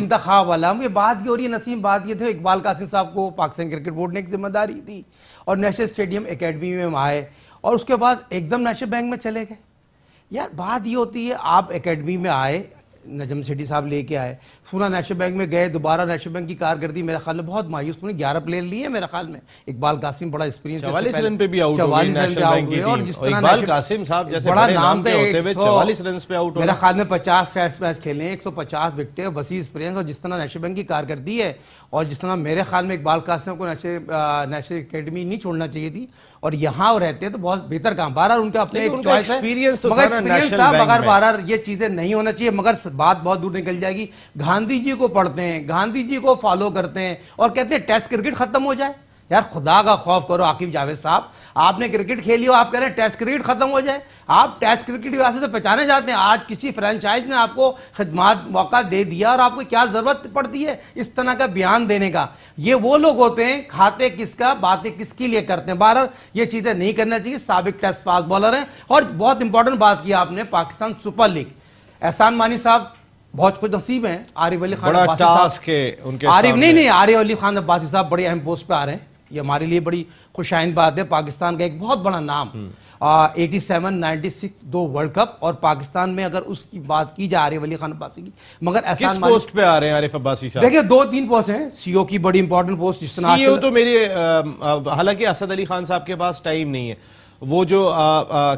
इंतखाब आलम ये बात की और ये नसीम बात ये थे इकबाल कासिम साहब को पाकिस्तान क्रिकेट बोर्ड ने एक जिम्मेदारी दी और नेशनल स्टेडियम अकेडमी में आए और उसके बाद एकदम नेशनल बैंक में चले गए यार बात ये होती है आप एकेडमी में आए नजम सेठी साहब लेके आए पूरा नेशनल बैंक में गए दोबारा नेशनल बैंक की कारकर्दी मेरा ख्याल में बहुत मायूस उन्होंने ग्यारह प्लेयर लिए मेरा ख्याल में इकबाल कासिम बड़ा एक्सपीरियंस चवालीस रन पे भी आउट चवालीस रन पे आउट कासिम साहब जैसे बड़ा नाम था चवालीस रन पे आउट मेरा ख्याल में पचास टेस्ट मैच खेले एक सौ पचास विकटे वसी एक्सपीरियंस और जिस तरह नेशनल बैंक की कारकर्दी है और जिस तरह मेरे ख्याल में इकबाल कासिम को नेशनल अकेडमी नहीं छोड़ना चाहिए थी और यहाँ रहते हैं तो बहुत बेहतर काम बारह उनका अपने एक चॉइस एक्सपीरियंस तो मगर बारह ये चीजें नहीं होना चाहिए मगर बात बहुत दूर निकल जाएगी गांधी जी को पढ़ते हैं गांधी जी को फॉलो करते हैं और कहते हैं टेस्ट क्रिकेट खत्म हो जाए यार खुदा का खौफ करो आकिब जावेद साहब आपने क्रिकेट खेली हो आप कह रहे हैं टेस्ट क्रिकेट खत्म हो जाए आप टेस्ट क्रिकेट की वजह से तो पहचाने जाते हैं आज किसी फ्रेंचाइज ने आपको खदमात मौका दे दिया और आपको क्या ज़रूरत पड़ती है इस तरह का बयान देने का ये वो लोग होते हैं खाते किसका बातें किसके लिए करते हैं बार ये चीज़ें नहीं करना चाहिए सबक टेस्ट फास्ट बॉलर है और बहुत इंपॉर्टेंट बात की आपने पाकिस्तान सुपर लीग एहसान मानी साहब बहुत खुश नसीब हैं आरिफ अली खान उनके आरिफ नहीं नहीं आरिफ अली खान अब्बासी साहब बड़े अहम पोस्ट पे आ रहे हैं ये हमारे लिए बड़ी खुशाइन बात है पाकिस्तान का एक बहुत बड़ा नाम एटी सेवन नाइन्टी सिक्स दो वर्ल्ड कप और पाकिस्तान में अगर उसकी बात की जाए आरिफ अली खान अब्बासी की मगर किस पोस्ट पे आ रहे हैं आरिफ अब्बासी साहब देखिए दो तीन पोस्ट हैं सीओ e की बड़ी इंपॉर्टेंट पोस्ट जिस तरह e तो मेरे हालांकि असद अली खान साहब के पास टाइम नहीं है वो जो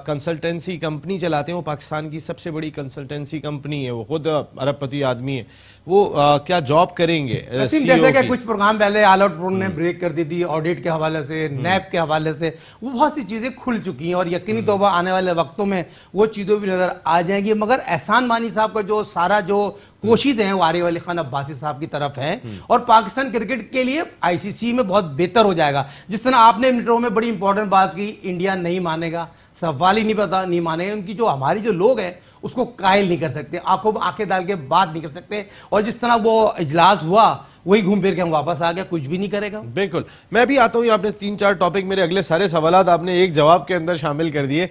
कंसल्टेंसी कंपनी चलाते हैं वो पाकिस्तान की सबसे बड़ी कंसल्टेंसी कंपनी है वो खुद अरबपति आदमी है वो आ, क्या जॉब करेंगे जैसे e कि कुछ प्रोग्राम पहले आल आउट ने ब्रेक हम्म। कर दी थी ऑडिट के हवाले से नैप हम्म। के हवाले से वो बहुत सी चीज़ें खुल चुकी हैं और यकीनी तौर पर हम्म। आने वाले वक्तों में वो चीजों भी नज़र आ जाएंगी मगर एहसान मानी साहब का जो सारा जो कोशिश है वो आरिफ अली खान अब्बासी साहब की तरफ है और पाकिस्तान क्रिकेट के लिए आईसीसी में बहुत बेहतर हो जाएगा जिस तरह आपने मिनटों में बड़ी इंपॉर्टेंट बात की इंडिया नहीं मानेगा सवाल ही नहीं पता नहीं मानेगा उनकी जो हमारी जो लोग हैं उसको कायल नहीं कर सकते आंखों में आंखें डाल के बात नहीं कर सकते और जिस तरह वो इजलास हुआ वही घूम फिर के हम वापस आ गया कुछ भी नहीं करेगा बिल्कुल मैं भी आता हूँ आपने तीन चार टॉपिक मेरे अगले सारे सवाल आपने एक जवाब के अंदर शामिल कर दिए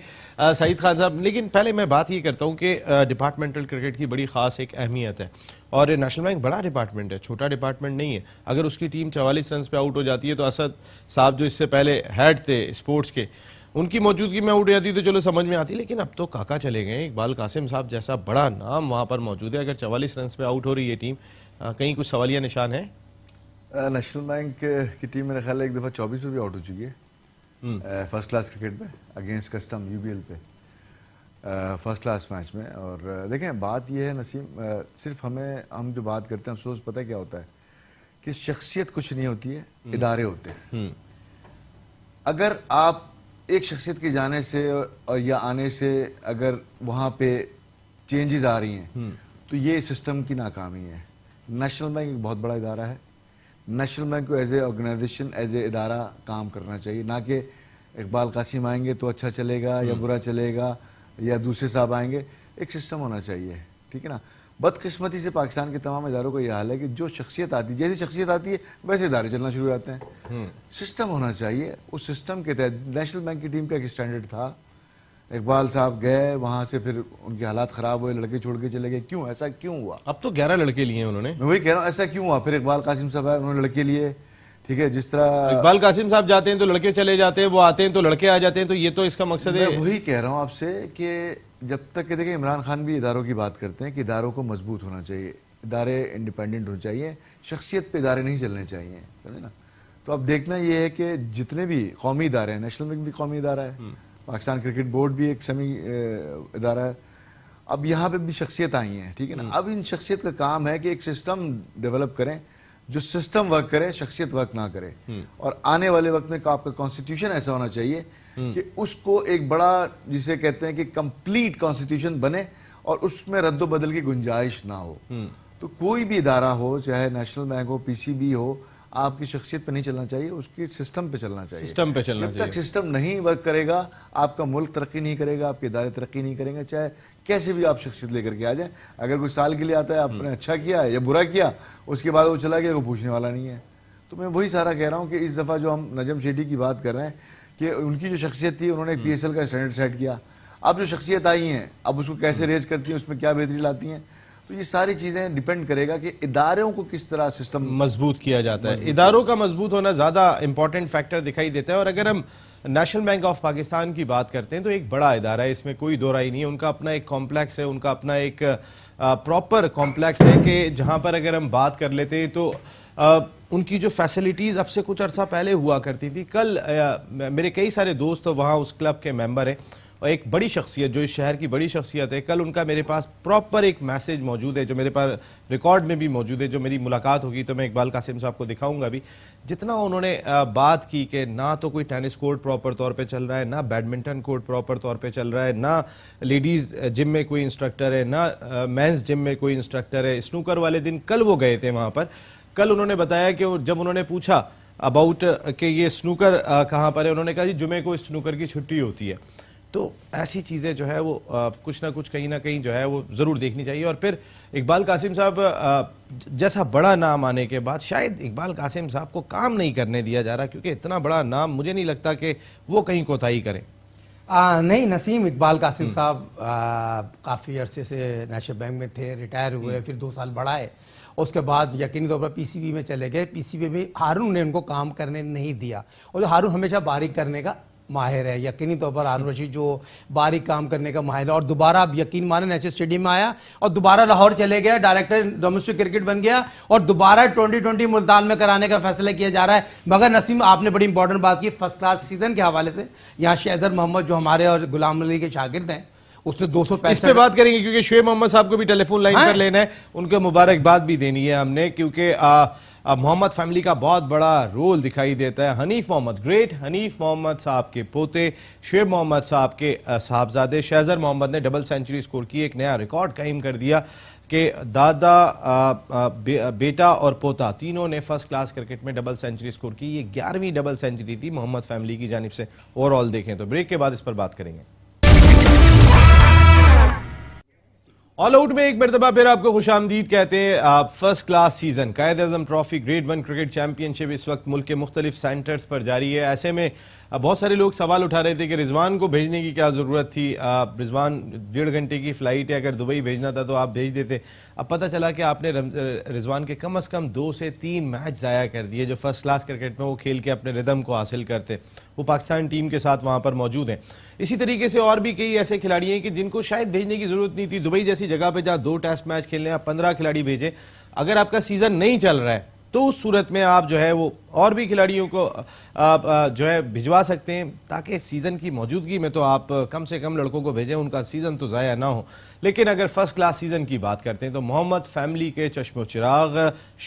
सईद खान साहब लेकिन पहले मैं बात ये करता हूँ कि डिपार्टमेंटल क्रिकेट की बड़ी ख़ास एक अहमियत है और नेशनल बैंक बड़ा डिपार्टमेंट है छोटा डिपार्टमेंट नहीं है अगर उसकी टीम चवालीस रन पे आउट हो जाती है तो असद साहब जो इससे पहले हेड थे स्पोर्ट्स के उनकी मौजूदगी में उठ जाती तो चलो समझ में आती लेकिन अब तो काका चले गए इकबाल कासिम साहब जैसा बड़ा नाम वहाँ पर मौजूद है अगर चवालीस रन पे आउट हो रही है टीम आ, कहीं कुछ सवालिया निशान है नेशनल बैंक की टीम मेरे ख्याल एक दफ़ा चौबीस में भी आउट हो चुकी है फर्स्ट क्लास क्रिकेट में अगेंस्ट कस्टम यूबीएल पे फर्स्ट क्लास मैच में और देखें बात यह है नसीम सिर्फ हमें हम जो बात करते हैं अफसोस पता क्या होता है कि शख्सियत कुछ नहीं होती है हम्म। इदारे होते हैं हम्म। अगर आप एक शख्सियत के जाने से और या आने से अगर वहाँ पे चेंजेस आ रही हैं हम्म। तो ये सिस्टम की नाकामी है नेशनल बैंक एक बहुत बड़ा इदारा है नेशनल बैंक को as a organisation as a इदारा काम करना चाहिए ना कि इकबाल कासिम आएंगे तो अच्छा चलेगा या हम्म। बुरा चलेगा या दूसरे साहब आएंगे एक सिस्टम होना चाहिए ठीक है ना बदकस्मती से पाकिस्तान के तमाम इदारों का यह हाल है कि जो शख्सियत आती है जैसी शख्सियत आती है वैसे इदारे चलना शुरू हो जाते हैं हम्म। सिस्टम होना चाहिए उस सिस्टम के तहत नेशनल बैंक की टीम का एक स्टैंडर्ड था इकबाल साहब गए वहाँ से फिर उनके हालात ख़राब हुए लड़के छोड़ के चले गए क्यों ऐसा क्यों हुआ अब तो ग्यारह लड़के लिए उन्होंने मैं वही कह रहा हूँ ऐसा क्यों हुआ फिर इकबाल कासिम साहब आए उन्होंने लड़के लिए ठीक है जिस तरह इकबाल कासिम साहब जाते हैं तो लड़के चले जाते हैं वो आते हैं तो लड़के आ जाते हैं तो ये तो इसका मकसद है वही कह रहा हूँ आपसे कि जब तक कि देखें इमरान खान भी इदारों की बात करते हैं कि इदारों को मजबूत होना चाहिए इदारे इंडिपेंडेंट होने चाहिए शख्सियत पे इदारे नहीं चलने चाहिए समझे ना तो अब देखना यह है कि जितने भी कौमी इदारे हैं नेशनल बैंक भी कौमी इदारा है हम्म। पाकिस्तान क्रिकेट बोर्ड भी एक समी इदारा है अब यहाँ पे भी शख्सियत आई हैं ठीक है ना हम्म। अब इन शख्सियत का काम है कि एक सिस्टम डेवलप करें जो सिस्टम वर्क करे शख्सियत वर्क ना करे हम्म। और आने वाले वक्त में आपका कॉन्स्टिट्यूशन ऐसा होना चाहिए हम्म। कि उसको एक बड़ा जिसे कहते हैं कि कंप्लीट कॉन्स्टिट्यूशन बने और उसमें रद्द बदल की गुंजाइश ना हो हम्म। तो कोई भी इदारा हो चाहे नेशनल बैंक हो पीसीबी हो आपकी शख्सियत पे नहीं चलना चाहिए उसकी सिस्टम पे चलना चाहिए सिस्टम पे चलना जब चाहिए। तक सिस्टम नहीं वर्क करेगा आपका मुल्क तरक्की नहीं करेगा आपके इदारे तरक्की नहीं करेंगे चाहे कैसे भी आप शख्सियत लेकर के आ जाए अगर कोई साल के लिए आता है आपने हम्म। अच्छा किया या बुरा किया उसके बाद वो चला गया वो पूछने वाला नहीं है तो मैं वही सारा कह रहा हूँ कि इस दफ़ा जो हम नजम शेटी की बात कर रहे हैं कि उनकी जो शख्सियत थी उन्होंने पी एस एल का स्टैंडर्ड सेट किया अब जो शख्सियत आई हैं अब उसको कैसे रेज हम्म। करती हैं उसमें क्या बेहतरी लाती हैं तो ये सारी चीज़ें डिपेंड करेगा कि इदारों को किस तरह सिस्टम मजबूत किया जाता है इदारों का मजबूत होना ज़्यादा इंपॉर्टेंट फैक्टर दिखाई देता है और अगर हम नेशनल बैंक ऑफ पाकिस्तान की बात करते हैं तो एक बड़ा इदारा है इसमें कोई दो राय नहीं है उनका अपना एक कॉम्प्लेक्स है उनका अपना एक प्रॉपर कॉम्प्लेक्स है कि जहाँ पर अगर हम बात कर लेते हैं तो उनकी जो फैसिलिटीज़ अब से कुछ अर्सा पहले हुआ करती थी कल मेरे कई सारे दोस्त वहाँ उस क्लब के मेंबर हैं और एक बड़ी शख्सियत जो इस शहर की बड़ी शख्सियत है कल उनका मेरे पास प्रॉपर एक मैसेज मौजूद है जो मेरे पास रिकॉर्ड में भी मौजूद है जो मेरी मुलाकात होगी तो मैं इकबाल कासिम साहब को दिखाऊंगा भी जितना उन्होंने बात की कि ना तो कोई टेनिस कोर्ट प्रॉपर तौर पे चल रहा है ना बैडमिंटन कोर्ट प्रॉपर तौर पर चल रहा है ना लेडीज़ जिम में कोई इंस्ट्रक्टर है ना मैंस जिम में कोई इंस्ट्रक्टर है स्नूकर वाले दिन कल वो गए थे वहाँ पर कल उन्होंने बताया कि जब उन्होंने पूछा अबाउट कि ये स्नूकर कहाँ पर है उन्होंने कहा जी जुमे को स्नूकर की छुट्टी होती है तो ऐसी चीज़ें जो है वो आ, कुछ ना कुछ कहीं ना कहीं जो है वो ज़रूर देखनी चाहिए और फिर इकबाल कासिम साहब जैसा बड़ा नाम आने के बाद शायद इकबाल कासिम साहब को काम नहीं करने दिया जा रहा क्योंकि इतना बड़ा नाम मुझे नहीं लगता कि वो कहीं कोताही करें आ, नहीं नसीम इकबाल कासिम हम्म। साहब काफ़ी अरसे से नेशनल बैंक में थे रिटायर हुए हम्म। फिर दो साल बढ़ाए उसके बाद यकीनी तौर पर पीसीबी में चले गए पीसीबी में हारून ने उनको काम करने नहीं दिया और जो हारून हमेशा बारीक करने का माहिर है यकीनी तौर पर हारून रशीद जो बारीक काम करने का माहिर है और दोबारा आप यकीन माने नेच स्टेडियम में आया और दोबारा लाहौर चले गया डायरेक्टर डोमेस्टिक क्रिकेट बन गया और दोबारा ट्वेंटी ट्वेंटी मुल्तान में कराने का फैसला किया जा रहा है मगर नसीम आपने बड़ी इंपॉर्टेंट बात की फर्स्ट क्लास सीजन के हवाले से यहाँ शहजर मोहम्मद जो हमारे और गुलाम अली के शागिर्द हैं उसने दो सौ इस पे बात करेंगे क्योंकि शुएब मोहम्मद साहब को भी टेलीफोन लाइन हाँ। पर लेना है उनको मुबारकबाद भी देनी है हमने क्योंकि मोहम्मद फैमिली का बहुत बड़ा रोल दिखाई देता है हनीफ मोहम्मद ग्रेट हनीफ मोहम्मद साहब के पोते शुएब मोहम्मद साहब के साहबजादे शहजर मोहम्मद ने डबल सेंचुरी स्कोर की एक नया रिकॉर्ड कायम कर दिया कि दादा आ, बे, बेटा और पोता तीनों ने फर्स्ट क्लास क्रिकेट में डबल सेंचुरी स्कोर की ये ग्यारहवीं डबल सेंचुरी थी मोहम्मद फैमिली की जानब से ओवरऑल देखें तो ब्रेक के बाद इस पर बात करेंगे ऑल आउट में एक मरतबा फिर आपको खुश आमदीद कहते हैं आप first class season Quaid Azam trophy grade one cricket championship इस वक्त मुल्क के मुख्तलिफ सेंटर्स पर जारी है ऐसे में अब बहुत सारे लोग सवाल उठा रहे थे कि रिजवान को भेजने की क्या ज़रूरत थी रिजवान डेढ़ घंटे की फ़्लाइट है अगर दुबई भेजना था तो आप भेज देते अब पता चला कि आपने रिजवान के कम अज़ कम दो से तीन मैच ज़ाया कर दिए जो फर्स्ट क्लास क्रिकेट में वो खेल के अपने रिदम को हासिल करते वो पाकिस्तान टीम के साथ वहाँ पर मौजूद हैं इसी तरीके से और भी कई ऐसे खिलाड़ी हैं कि जिनको शायद भेजने की ज़रूरत नहीं थी दुबई जैसी जगह पर जहाँ दो टेस्ट मैच खेलने आप पंद्रह खिलाड़ी भेजें अगर आपका सीज़न नहीं चल रहा है तो उस सूरत में आप जो है वो और भी खिलाड़ियों को आप जो है भिजवा सकते हैं ताकि सीज़न की मौजूदगी में तो आप कम से कम लड़कों को भेजें उनका सीज़न तो ज़ाया ना हो लेकिन अगर फर्स्ट क्लास सीज़न की बात करते हैं तो मोहम्मद फैमिली के चश्मो चिराग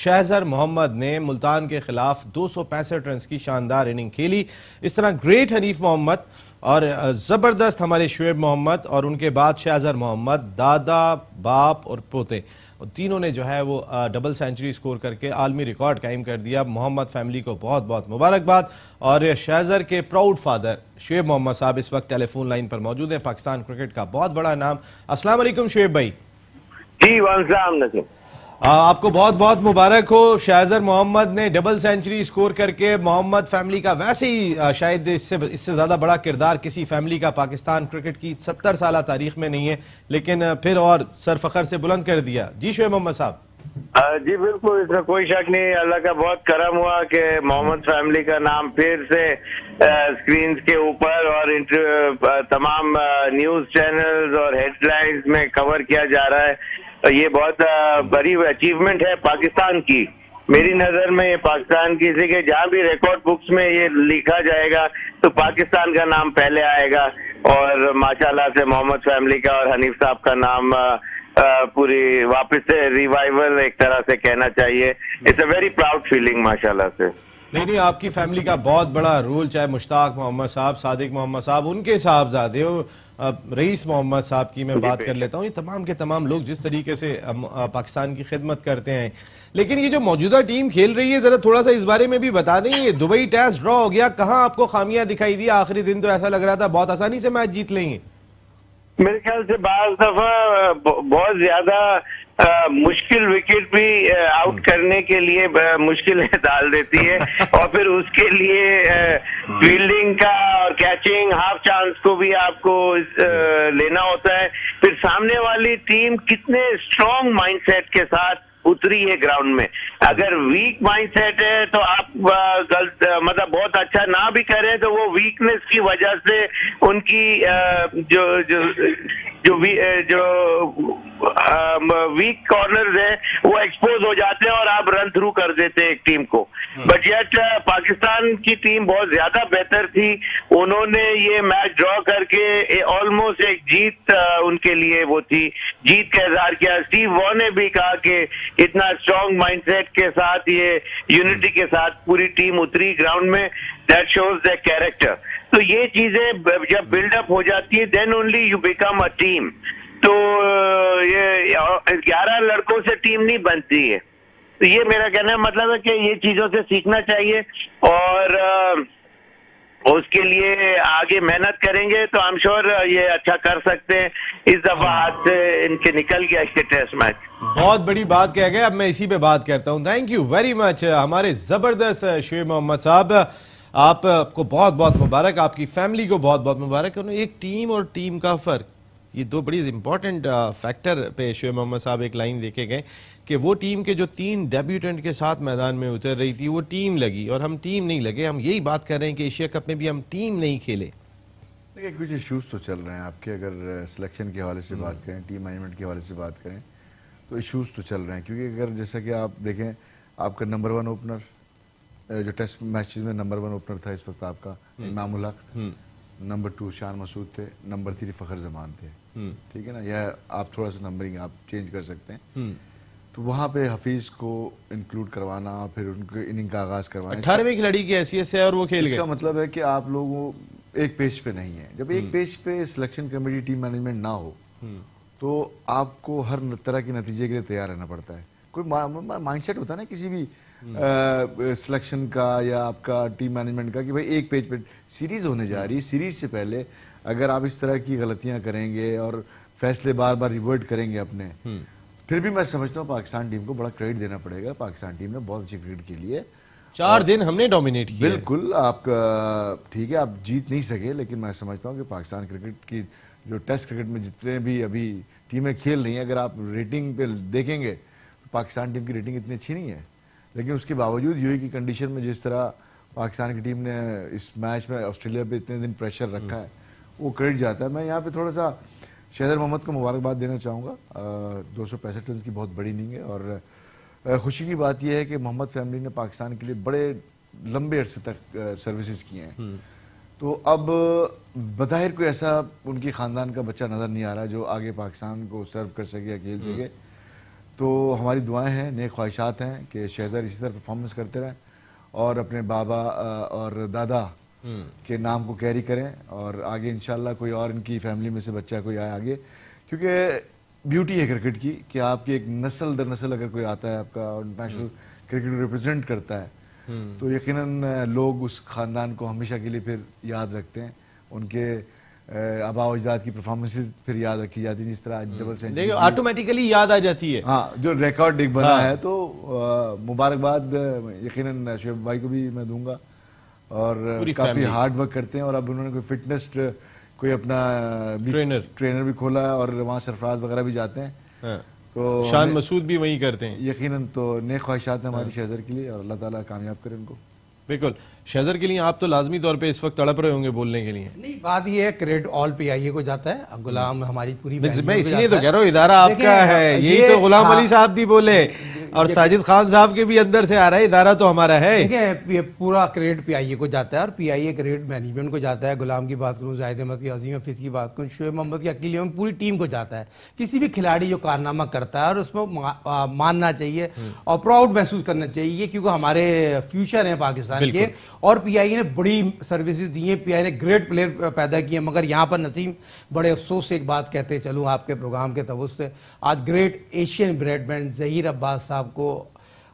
शहजर मोहम्मद ने मुल्तान के ख़िलाफ़ दो सौ पैंसठ रन की शानदार इनिंग खेली इस तरह ग्रेट हनीफ मोहम्मद और ज़बरदस्त हमारे शुएब मोहम्मद और उनके बाद शहजर मोहम्मद दादा बाप और पोते और तीनों ने जो है वो डबल सेंचुरी स्कोर करके आलमी रिकॉर्ड कायम कर दिया मोहम्मद फैमिली को बहुत बहुत मुबारकबाद और शहजर के प्राउड फादर शुएब मोहम्मद साहब इस वक्त टेलीफोन लाइन पर मौजूद हैं पाकिस्तान क्रिकेट का बहुत बड़ा नाम असलम शुएब भाई जी वाले आपको बहुत बहुत मुबारक हो शाहजर मोहम्मद ने डबल सेंचुरी स्कोर करके मोहम्मद फैमिली का वैसे ही शायद इससे इससे ज़्यादा बड़ा किरदार किसी फैमिली का पाकिस्तान क्रिकेट की सत्तर साल तारीख में नहीं है लेकिन फिर और सरफखर से बुलंद कर दिया जी शोएब मोहम्मद साहब जी बिल्कुल इसमें कोई शक नहीं अल्लाह का बहुत करम हुआ कि मोहम्मद फैमिली का नाम फिर से स्क्रीन के ऊपर और तमाम न्यूज चैनल्स और हेडलाइंस में कवर किया जा रहा है तो ये बहुत बड़ी अचीवमेंट है पाकिस्तान की मेरी नज़र में ये पाकिस्तान इसी के जहाँ भी रिकॉर्ड बुक्स में ये लिखा जाएगा तो पाकिस्तान का नाम पहले आएगा और माशाल्लाह से मोहम्मद फैमिली का और हनीफ साहब का नाम पूरी वापस से रिवाइवल एक तरह से कहना चाहिए it's a very proud feeling माशाला से नहीं नहीं आपकी फैमिली का बहुत बड़ा रोल चाहे मुश्ताक मोहम्मद साहब सादिक मोहम्मद साहब उनके साहबजादे रईस मोहम्मद साहब की मैं बात कर लेता हूँ ये तमाम के तमाम लोग जिस तरीके से पाकिस्तान की खिदमत करते हैं लेकिन ये जो मौजूदा टीम खेल रही है जरा थोड़ा सा इस बारे में भी बता दें ये दुबई टेस्ट ड्रॉ हो गया कहाँ आपको खामियां दिखाई दी आखिरी दिन तो ऐसा लग रहा था बहुत आसानी से मैच जीत लेंगे मेरे ख्याल से बाज दफा बहुत ज्यादा मुश्किल विकेट भी आउट हम्म। करने के लिए मुश्किल डाल देती है [LAUGHS] और फिर उसके लिए फील्डिंग हम्म। का और कैचिंग हाफ चांस को भी आपको हम्म। लेना होता है फिर सामने वाली टीम कितने स्ट्रॉन्ग माइंडसेट के साथ उतरी है ग्राउंड में अगर वीक माइंडसेट है तो आप गलत मतलब बहुत अच्छा ना भी करें तो वो वीकनेस की वजह से उनकी जो जो जो वी, eh, जो वीक um, कॉर्नर्स हैं वो एक्सपोज हो जाते हैं और आप रन थ्रू कर देते हैं एक टीम को बट येट पाकिस्तान की टीम बहुत ज्यादा बेहतर थी उन्होंने ये मैच ड्रॉ करके ऑलमोस्ट एक जीत uh, उनके लिए वो थी जीत का इजहार किया स्टीव वॉ ने भी कहा कि इतना स्ट्रांग माइंडसेट के साथ ये यूनिटी के साथ पूरी टीम उतरी ग्राउंड में दैट शोज द कैरेक्टर तो ये चीजें जब बिल्डअप हो जाती है then only you become a team तो ये ग्यारह लड़कों से टीम नहीं बनती है तो ये मेरा कहना है मतलब है कि ये चीजों से सीखना चाहिए और उसके लिए आगे मेहनत करेंगे तो आई एम श्योर ये अच्छा कर सकते हैं इस दफा हाथ से इनके निकल गया इसके टेस्ट मैच बहुत बड़ी बात कह गए अब मैं इसी पे बात करता हूँ थैंक यू वेरी मच हमारे जबरदस्त शुएब मोहम्मद साहब आपको बहुत बहुत मुबारक आपकी फैमिली को बहुत बहुत मुबारक उन्होंने एक टीम और टीम का फ़र्क ये दो बड़ी इंपॉर्टेंट फैक्टर पे शोएब मोहम्मद साहब एक लाइन देखे गए कि वो टीम के जो तीन डेब्यूटेंट के साथ मैदान में उतर रही थी वो टीम लगी और हम टीम नहीं लगे हम यही बात कर रहे हैं कि एशिया कप में भी हम टीम नहीं खेले देखिए कुछ इशूज़ तो चल रहे हैं आपके अगर सिलेक्शन के हवाले से बात हम्म। करें टीम मैनेजमेंट के हवाले से बात करें तो इशूज़ तो चल रहे हैं क्योंकि अगर जैसा कि आप देखें आपका नंबर वन ओपनर जो टेस्ट मैचेस में नंबर वन ओपनर था इस वक्त आपका हम्म। इमाम उलक नंबर टू शान मसूद थे नंबर थ्री फ़खर जमान थे हम्म। ठीक है ना यह आप थोड़ा सा नंबरिंग आप चेंज कर सकते हैं हम्म। तो वहाँ पे हफीज को इंक्लूड करवाना फिर उनके इनिंग का आगाज करवाना अठारहवीं खिलाड़ी की हैसियत से और वो खेल इसका मतलब है कि आप लोगों एक पेज पे नहीं है जब एक पेज पे सिलेक्शन कमेटी टीम मैनेजमेंट ना हो तो आपको हर तरह के नतीजे के लिए तैयार रहना पड़ता है कोई माइंडसेट होता है ना किसी भी सिलेक्शन का या आपका टीम मैनेजमेंट का कि भाई एक पेज पे सीरीज होने जा रही है सीरीज से पहले अगर आप इस तरह की गलतियां करेंगे और फैसले बार बार रिवर्ट करेंगे अपने हम्म। फिर भी मैं समझता हूँ पाकिस्तान टीम को बड़ा क्रेडिट देना पड़ेगा पाकिस्तान टीम ने बहुत अच्छी क्रिकेट के लिए चार दिन हमने डोमिनेट किया बिल्कुल आप ठीक है आप जीत नहीं सके लेकिन मैं समझता हूँ कि पाकिस्तान क्रिकेट की जो टेस्ट क्रिकेट में जितने भी अभी टीमें खेल रही हैं अगर आप रेटिंग पे देखेंगे तो पाकिस्तान टीम की रेटिंग इतनी अच्छी नहीं है लेकिन उसके बावजूद यूए की कंडीशन में जिस तरह पाकिस्तान की टीम ने इस मैच में ऑस्ट्रेलिया पे इतने दिन प्रेशर रखा है वो क्रेडिट जाता है मैं यहाँ पे थोड़ा सा शहजर मोहम्मद को मुबारकबाद देना चाहूँगा दो सौ पैंसठ रन की बहुत बड़ी इनिंग है और खुशी की बात यह है कि मोहम्मद फैमिली ने पाकिस्तान के लिए बड़े लंबे अरसे तक सर्विसेज किए हैं हम्म। तो अब बताहिर कोई ऐसा उनकी ख़ानदान का बच्चा नज़र नहीं आ रहा जो आगे पाकिस्तान को सर्व कर सके या खेल सके तो हमारी दुआएं हैं नेक ख्वाहिशात हैं कि शहजर इसी तरह परफॉर्मेंस करते रहें और अपने बाबा और दादा हम्म। के नाम को कैरी करें और आगे इन कोई और इनकी फैमिली में से बच्चा कोई आए आगे क्योंकि ब्यूटी है क्रिकेट की कि आपकी एक नस्ल दर नस्ल अगर कोई आता है आपका और इंटरनेशनल क्रिकेट रिप्रेजेंट करता है हम्म। तो यकीनन लोग उस खानदान को हमेशा के लिए फिर याद रखते हैं उनके आबा अजदाद की परफॉर्मेंसेज फिर याद रखी जाती है जिस तरह डबल सेंचुरी ऑटोमेटिकली याद आ जाती है हाँ जो रिकॉर्ड एक बना हाँ। है तो मुबारकबाद यकीन शुएब भाई को भी मैं दूंगा और काफ़ी हार्ड वर्क करते हैं और अब उन्होंने कोई फिटनेस कोई अपना भी, ट्रेनर ट्रेनर भी खोला है और वहाँ सरफराज वगैरह भी जाते हैं हाँ। तो शान मसूद भी वहीं करते हैं यकीनन तो नेक ख्वाहिशात हैं हमारी हाँ। शहजर के लिए और अल्लाह ताला कामयाब करें उनको बिल्कुल शहजर के लिए आप तो लाजमी तौर पे इस वक्त तड़प रहे होंगे बोलने के लिए नहीं बात ये है क्रेडिट ऑल पीआईए को जाता है गुलाम हमारी पूरी मैं इसलिए तो कह रहा हूँ इदारा आपका है यही तो गुलाम हाँ। अली साहब भी बोले और साजिद खान साहब के भी अंदर से आ रहा है इदारा तो हमारा है ये पूरा क्रेडिट पीआईए को जाता है और पीआईए क्रेडिट मैनेजमेंट को जाता है गुलाम की बात करूँ जाहिद अहमद की अजीम हफीज़ की बात करूँ शुएब मोहम्मद की अकेले में पूरी टीम को जाता है किसी भी खिलाड़ी जो कारनामा करता है और उसमें मानना चाहिए हम्म। और प्राउड महसूस करना चाहिए क्योंकि हमारे फ्यूचर हैं पाकिस्तान के और पीआई e ने बड़ी सर्विसेज दी हैं पीआई e ने ग्रेट प्लेयर पैदा किए मगर यहाँ पर नसीम बड़े अफसोस से एक बात कहते चलूँ आपके प्रोग्राम के तवज से आज great Asian Bradman Zaheer Abbas साहब को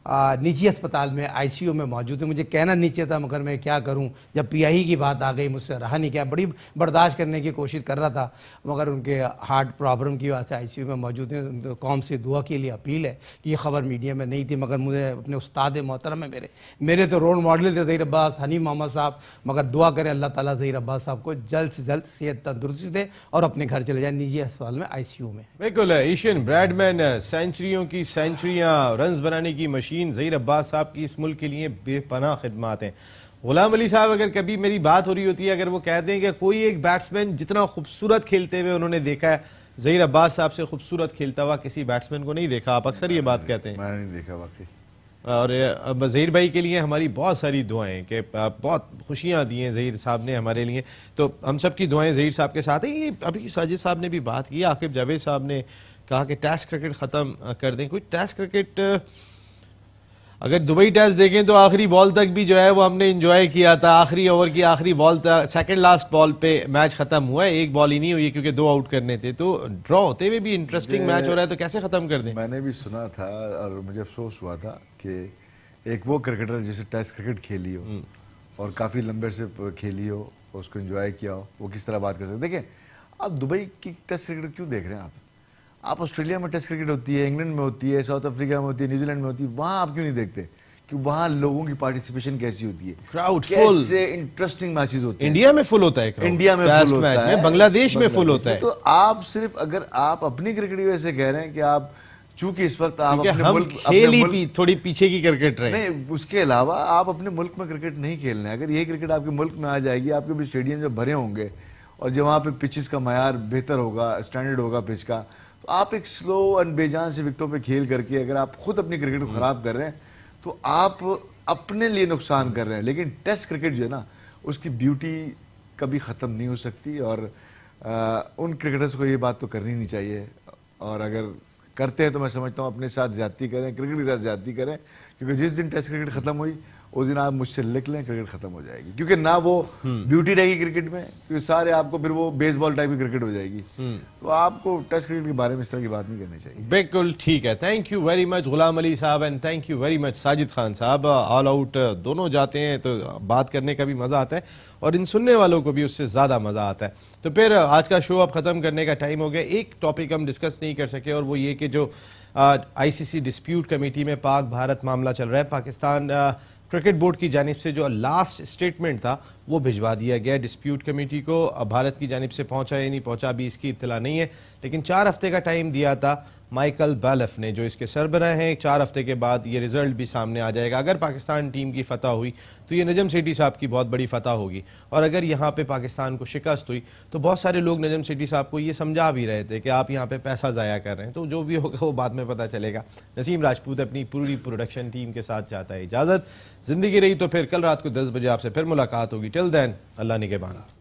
निजी अस्पताल में आईसीयू में मौजूद है मुझे कहना नीचे था मगर मैं क्या करूं जब पीआई e की बात आ गई मुझसे रहा नहीं क्या बड़ी बर्दाश्त करने की कोशिश कर रहा था मगर उनके हार्ट प्रॉब्लम की वजह से आईसीयू में मौजूद हैं तो कौम से दुआ के लिए अपील है कि ये खबर मीडिया में नहीं थी मगर मुझे अपने उस्ताद मोहतरम है मेरे मेरे तो रोल मॉडल थे जहीर अब्बास हनी मोहम्मद साहब मगर दुआ करें अल्लाह ताली जहीर अब्बास साहब को जल्द से जल्द सेहत तंदुरुस्ती दे और अपने घर चले जाए निजी अस्पताल में आई में बिल्कुल एशियन ब्रैडमैन सेंचुरियों की सेंचुरियाँ रन बनाने की मशीन मुल्किन ज़हीर अब्बास साहब की इस मुल्क के लिए बेपना खदमात हैं गुलाम अली साहब अगर कभी मेरी बात हो रही होती है अगर वो कह दें कि कोई एक बैट्समैन जितना खूबसूरत खेलते हुए उन्होंने देखा है जहीर अब्बास साहब से खूबसूरत खेलता हुआ किसी बैट्समैन को नहीं देखा आप अक्सर ये बात कहते हैं मैंने नहीं देखा वाकई और जहीर भाई के लिए हमारी बहुत सारी दुआएं कि बहुत खुशियां दी हैं जहीर साहब ने हमारे लिए तो हम सब की दुआएं जहीर साहब के साथ हैं ये अभी साजिद साहब ने भी बात की आकिब जावेद साहब ने कहा कि टेस्ट क्रिकेट ख़त्म कर दें कोई टेस्ट क्रिकेट आ, अगर दुबई टेस्ट देखें तो आखिरी बॉल तक भी जो है वो हमने इंजॉय किया था आखिरी ओवर की आखिरी बॉल तक सेकंड लास्ट बॉल पे मैच खत्म हुआ है एक बॉल ही नहीं हुई क्योंकि दो आउट करने थे तो ड्रॉ होते हुए भी इंटरेस्टिंग मैच हो रहा है तो कैसे खत्म कर दें मैंने भी सुना था और मुझे अफसोस हुआ था कि एक वो क्रिकेटर जिसे टेस्ट क्रिकेट खेली हो हम्म। और काफ़ी लंबे से खेली हो उसको इन्जॉय किया हो वो किस तरह बात कर सकते देखें आप दुबई की टेस्ट क्रिकेट क्यों देख रहे हैं आप आप ऑस्ट्रेलिया में टेस्ट क्रिकेट होती है इंग्लैंड में होती है साउथ अफ्रीका में होती है न्यूजीलैंड में होती है वहाँ आप क्यों नहीं देखते कि वहाँ लोगों की पार्टिसिपेशन कैसी होती है क्राउड फुल इंटरेस्टिंग मैचेस होते हैं इंडिया में फुल होता है इंडिया में फुल होता है, बांग्लादेश में फुल होता है तो आप सिर्फ अगर आप अपनी क्रिकेट की से कह रहे हैं कि आप चूंकि इस वक्त आप अपने मुल्क खेल ही मुल्क, थोड़ी पीछे की क्रिकेट रहे नहीं उसके अलावा आप अपने मुल्क में क्रिकेट नहीं खेल रहे अगर ये क्रिकेट आपके मुल्क में आ जाएगी आपके भी स्टेडियम जब भरे होंगे और जब वहाँ पे पिचेस का मैार बेहतर होगा स्टैंडर्ड होगा पिच का आप एक स्लो एंड बेजान से विकटों पे खेल करके अगर आप खुद अपनी क्रिकेट को हम्म। खराब कर रहे हैं तो आप अपने लिए नुकसान कर रहे हैं लेकिन टेस्ट क्रिकेट जो है ना उसकी ब्यूटी कभी ख़त्म नहीं हो सकती और आ, उन क्रिकेटर्स को ये बात तो करनी नहीं चाहिए और अगर करते हैं तो मैं समझता हूँ अपने साथ ज्यादती करें क्रिकेट के साथ ज्यादती करें क्योंकि जिस दिन टेस्ट क्रिकेट ख़त्म हुई उस दिन आप मुझसे लिख लें क्रिकेट खत्म हो जाएगी क्योंकि ना वो ब्यूटी रहेगी क्रिकेट में क्योंकि सारे आपको फिर वो बेसबॉल टाइप की क्रिकेट हो जाएगी हम्म। तो आपको टेस्ट क्रिकेट के बारे में इस तरह की बात नहीं करनी चाहिए बिल्कुल ठीक है thank you very much Ghulam Ali साहब and thank you very much Sajid Khan साहब ऑल आउट दोनों जाते हैं तो बात करने का भी मज़ा आता है और इन सुनने वालों को भी उससे ज़्यादा मज़ा आता है तो फिर आज का शो अब ख़त्म करने का टाइम हो गया एक टॉपिक हम डिस्कस नहीं कर सके और वो ये कि जो आईसीसी डिस्प्यूट कमेटी में पाक भारत मामला चल रहा है पाकिस्तान क्रिकेट बोर्ड की जानब से जो लास्ट स्टेटमेंट था वो भिजवा दिया गया डिस्प्यूट कमेटी को भारत की जानब से पहुंचा या नहीं पहुंचा अभी इसकी इतला नहीं है लेकिन चार हफ्ते का टाइम दिया था माइकल बैलफ ने जो इसके सरबरा हैं चार हफ्ते के बाद ये रिज़ल्ट भी सामने आ जाएगा अगर पाकिस्तान टीम की फ़तह हुई तो ये नजम सिटी साहब की बहुत बड़ी फ़तह होगी और अगर यहाँ पे पाकिस्तान को शिकस्त हुई तो बहुत सारे लोग नजम सिटी साहब को ये समझा भी रहे थे कि आप यहाँ पे पैसा ज़ाया कर रहे हैं तो जो भी होगा वो बाद में पता चलेगा नसीम राजपूत अपनी पूरी प्रोडक्शन टीम के साथ चाहता है इजाज़त ज़िंदगी रही तो फिर कल रात को दस बजे आपसे फिर मुलाकात होगी टिल दैन अल्लाह निगेबाना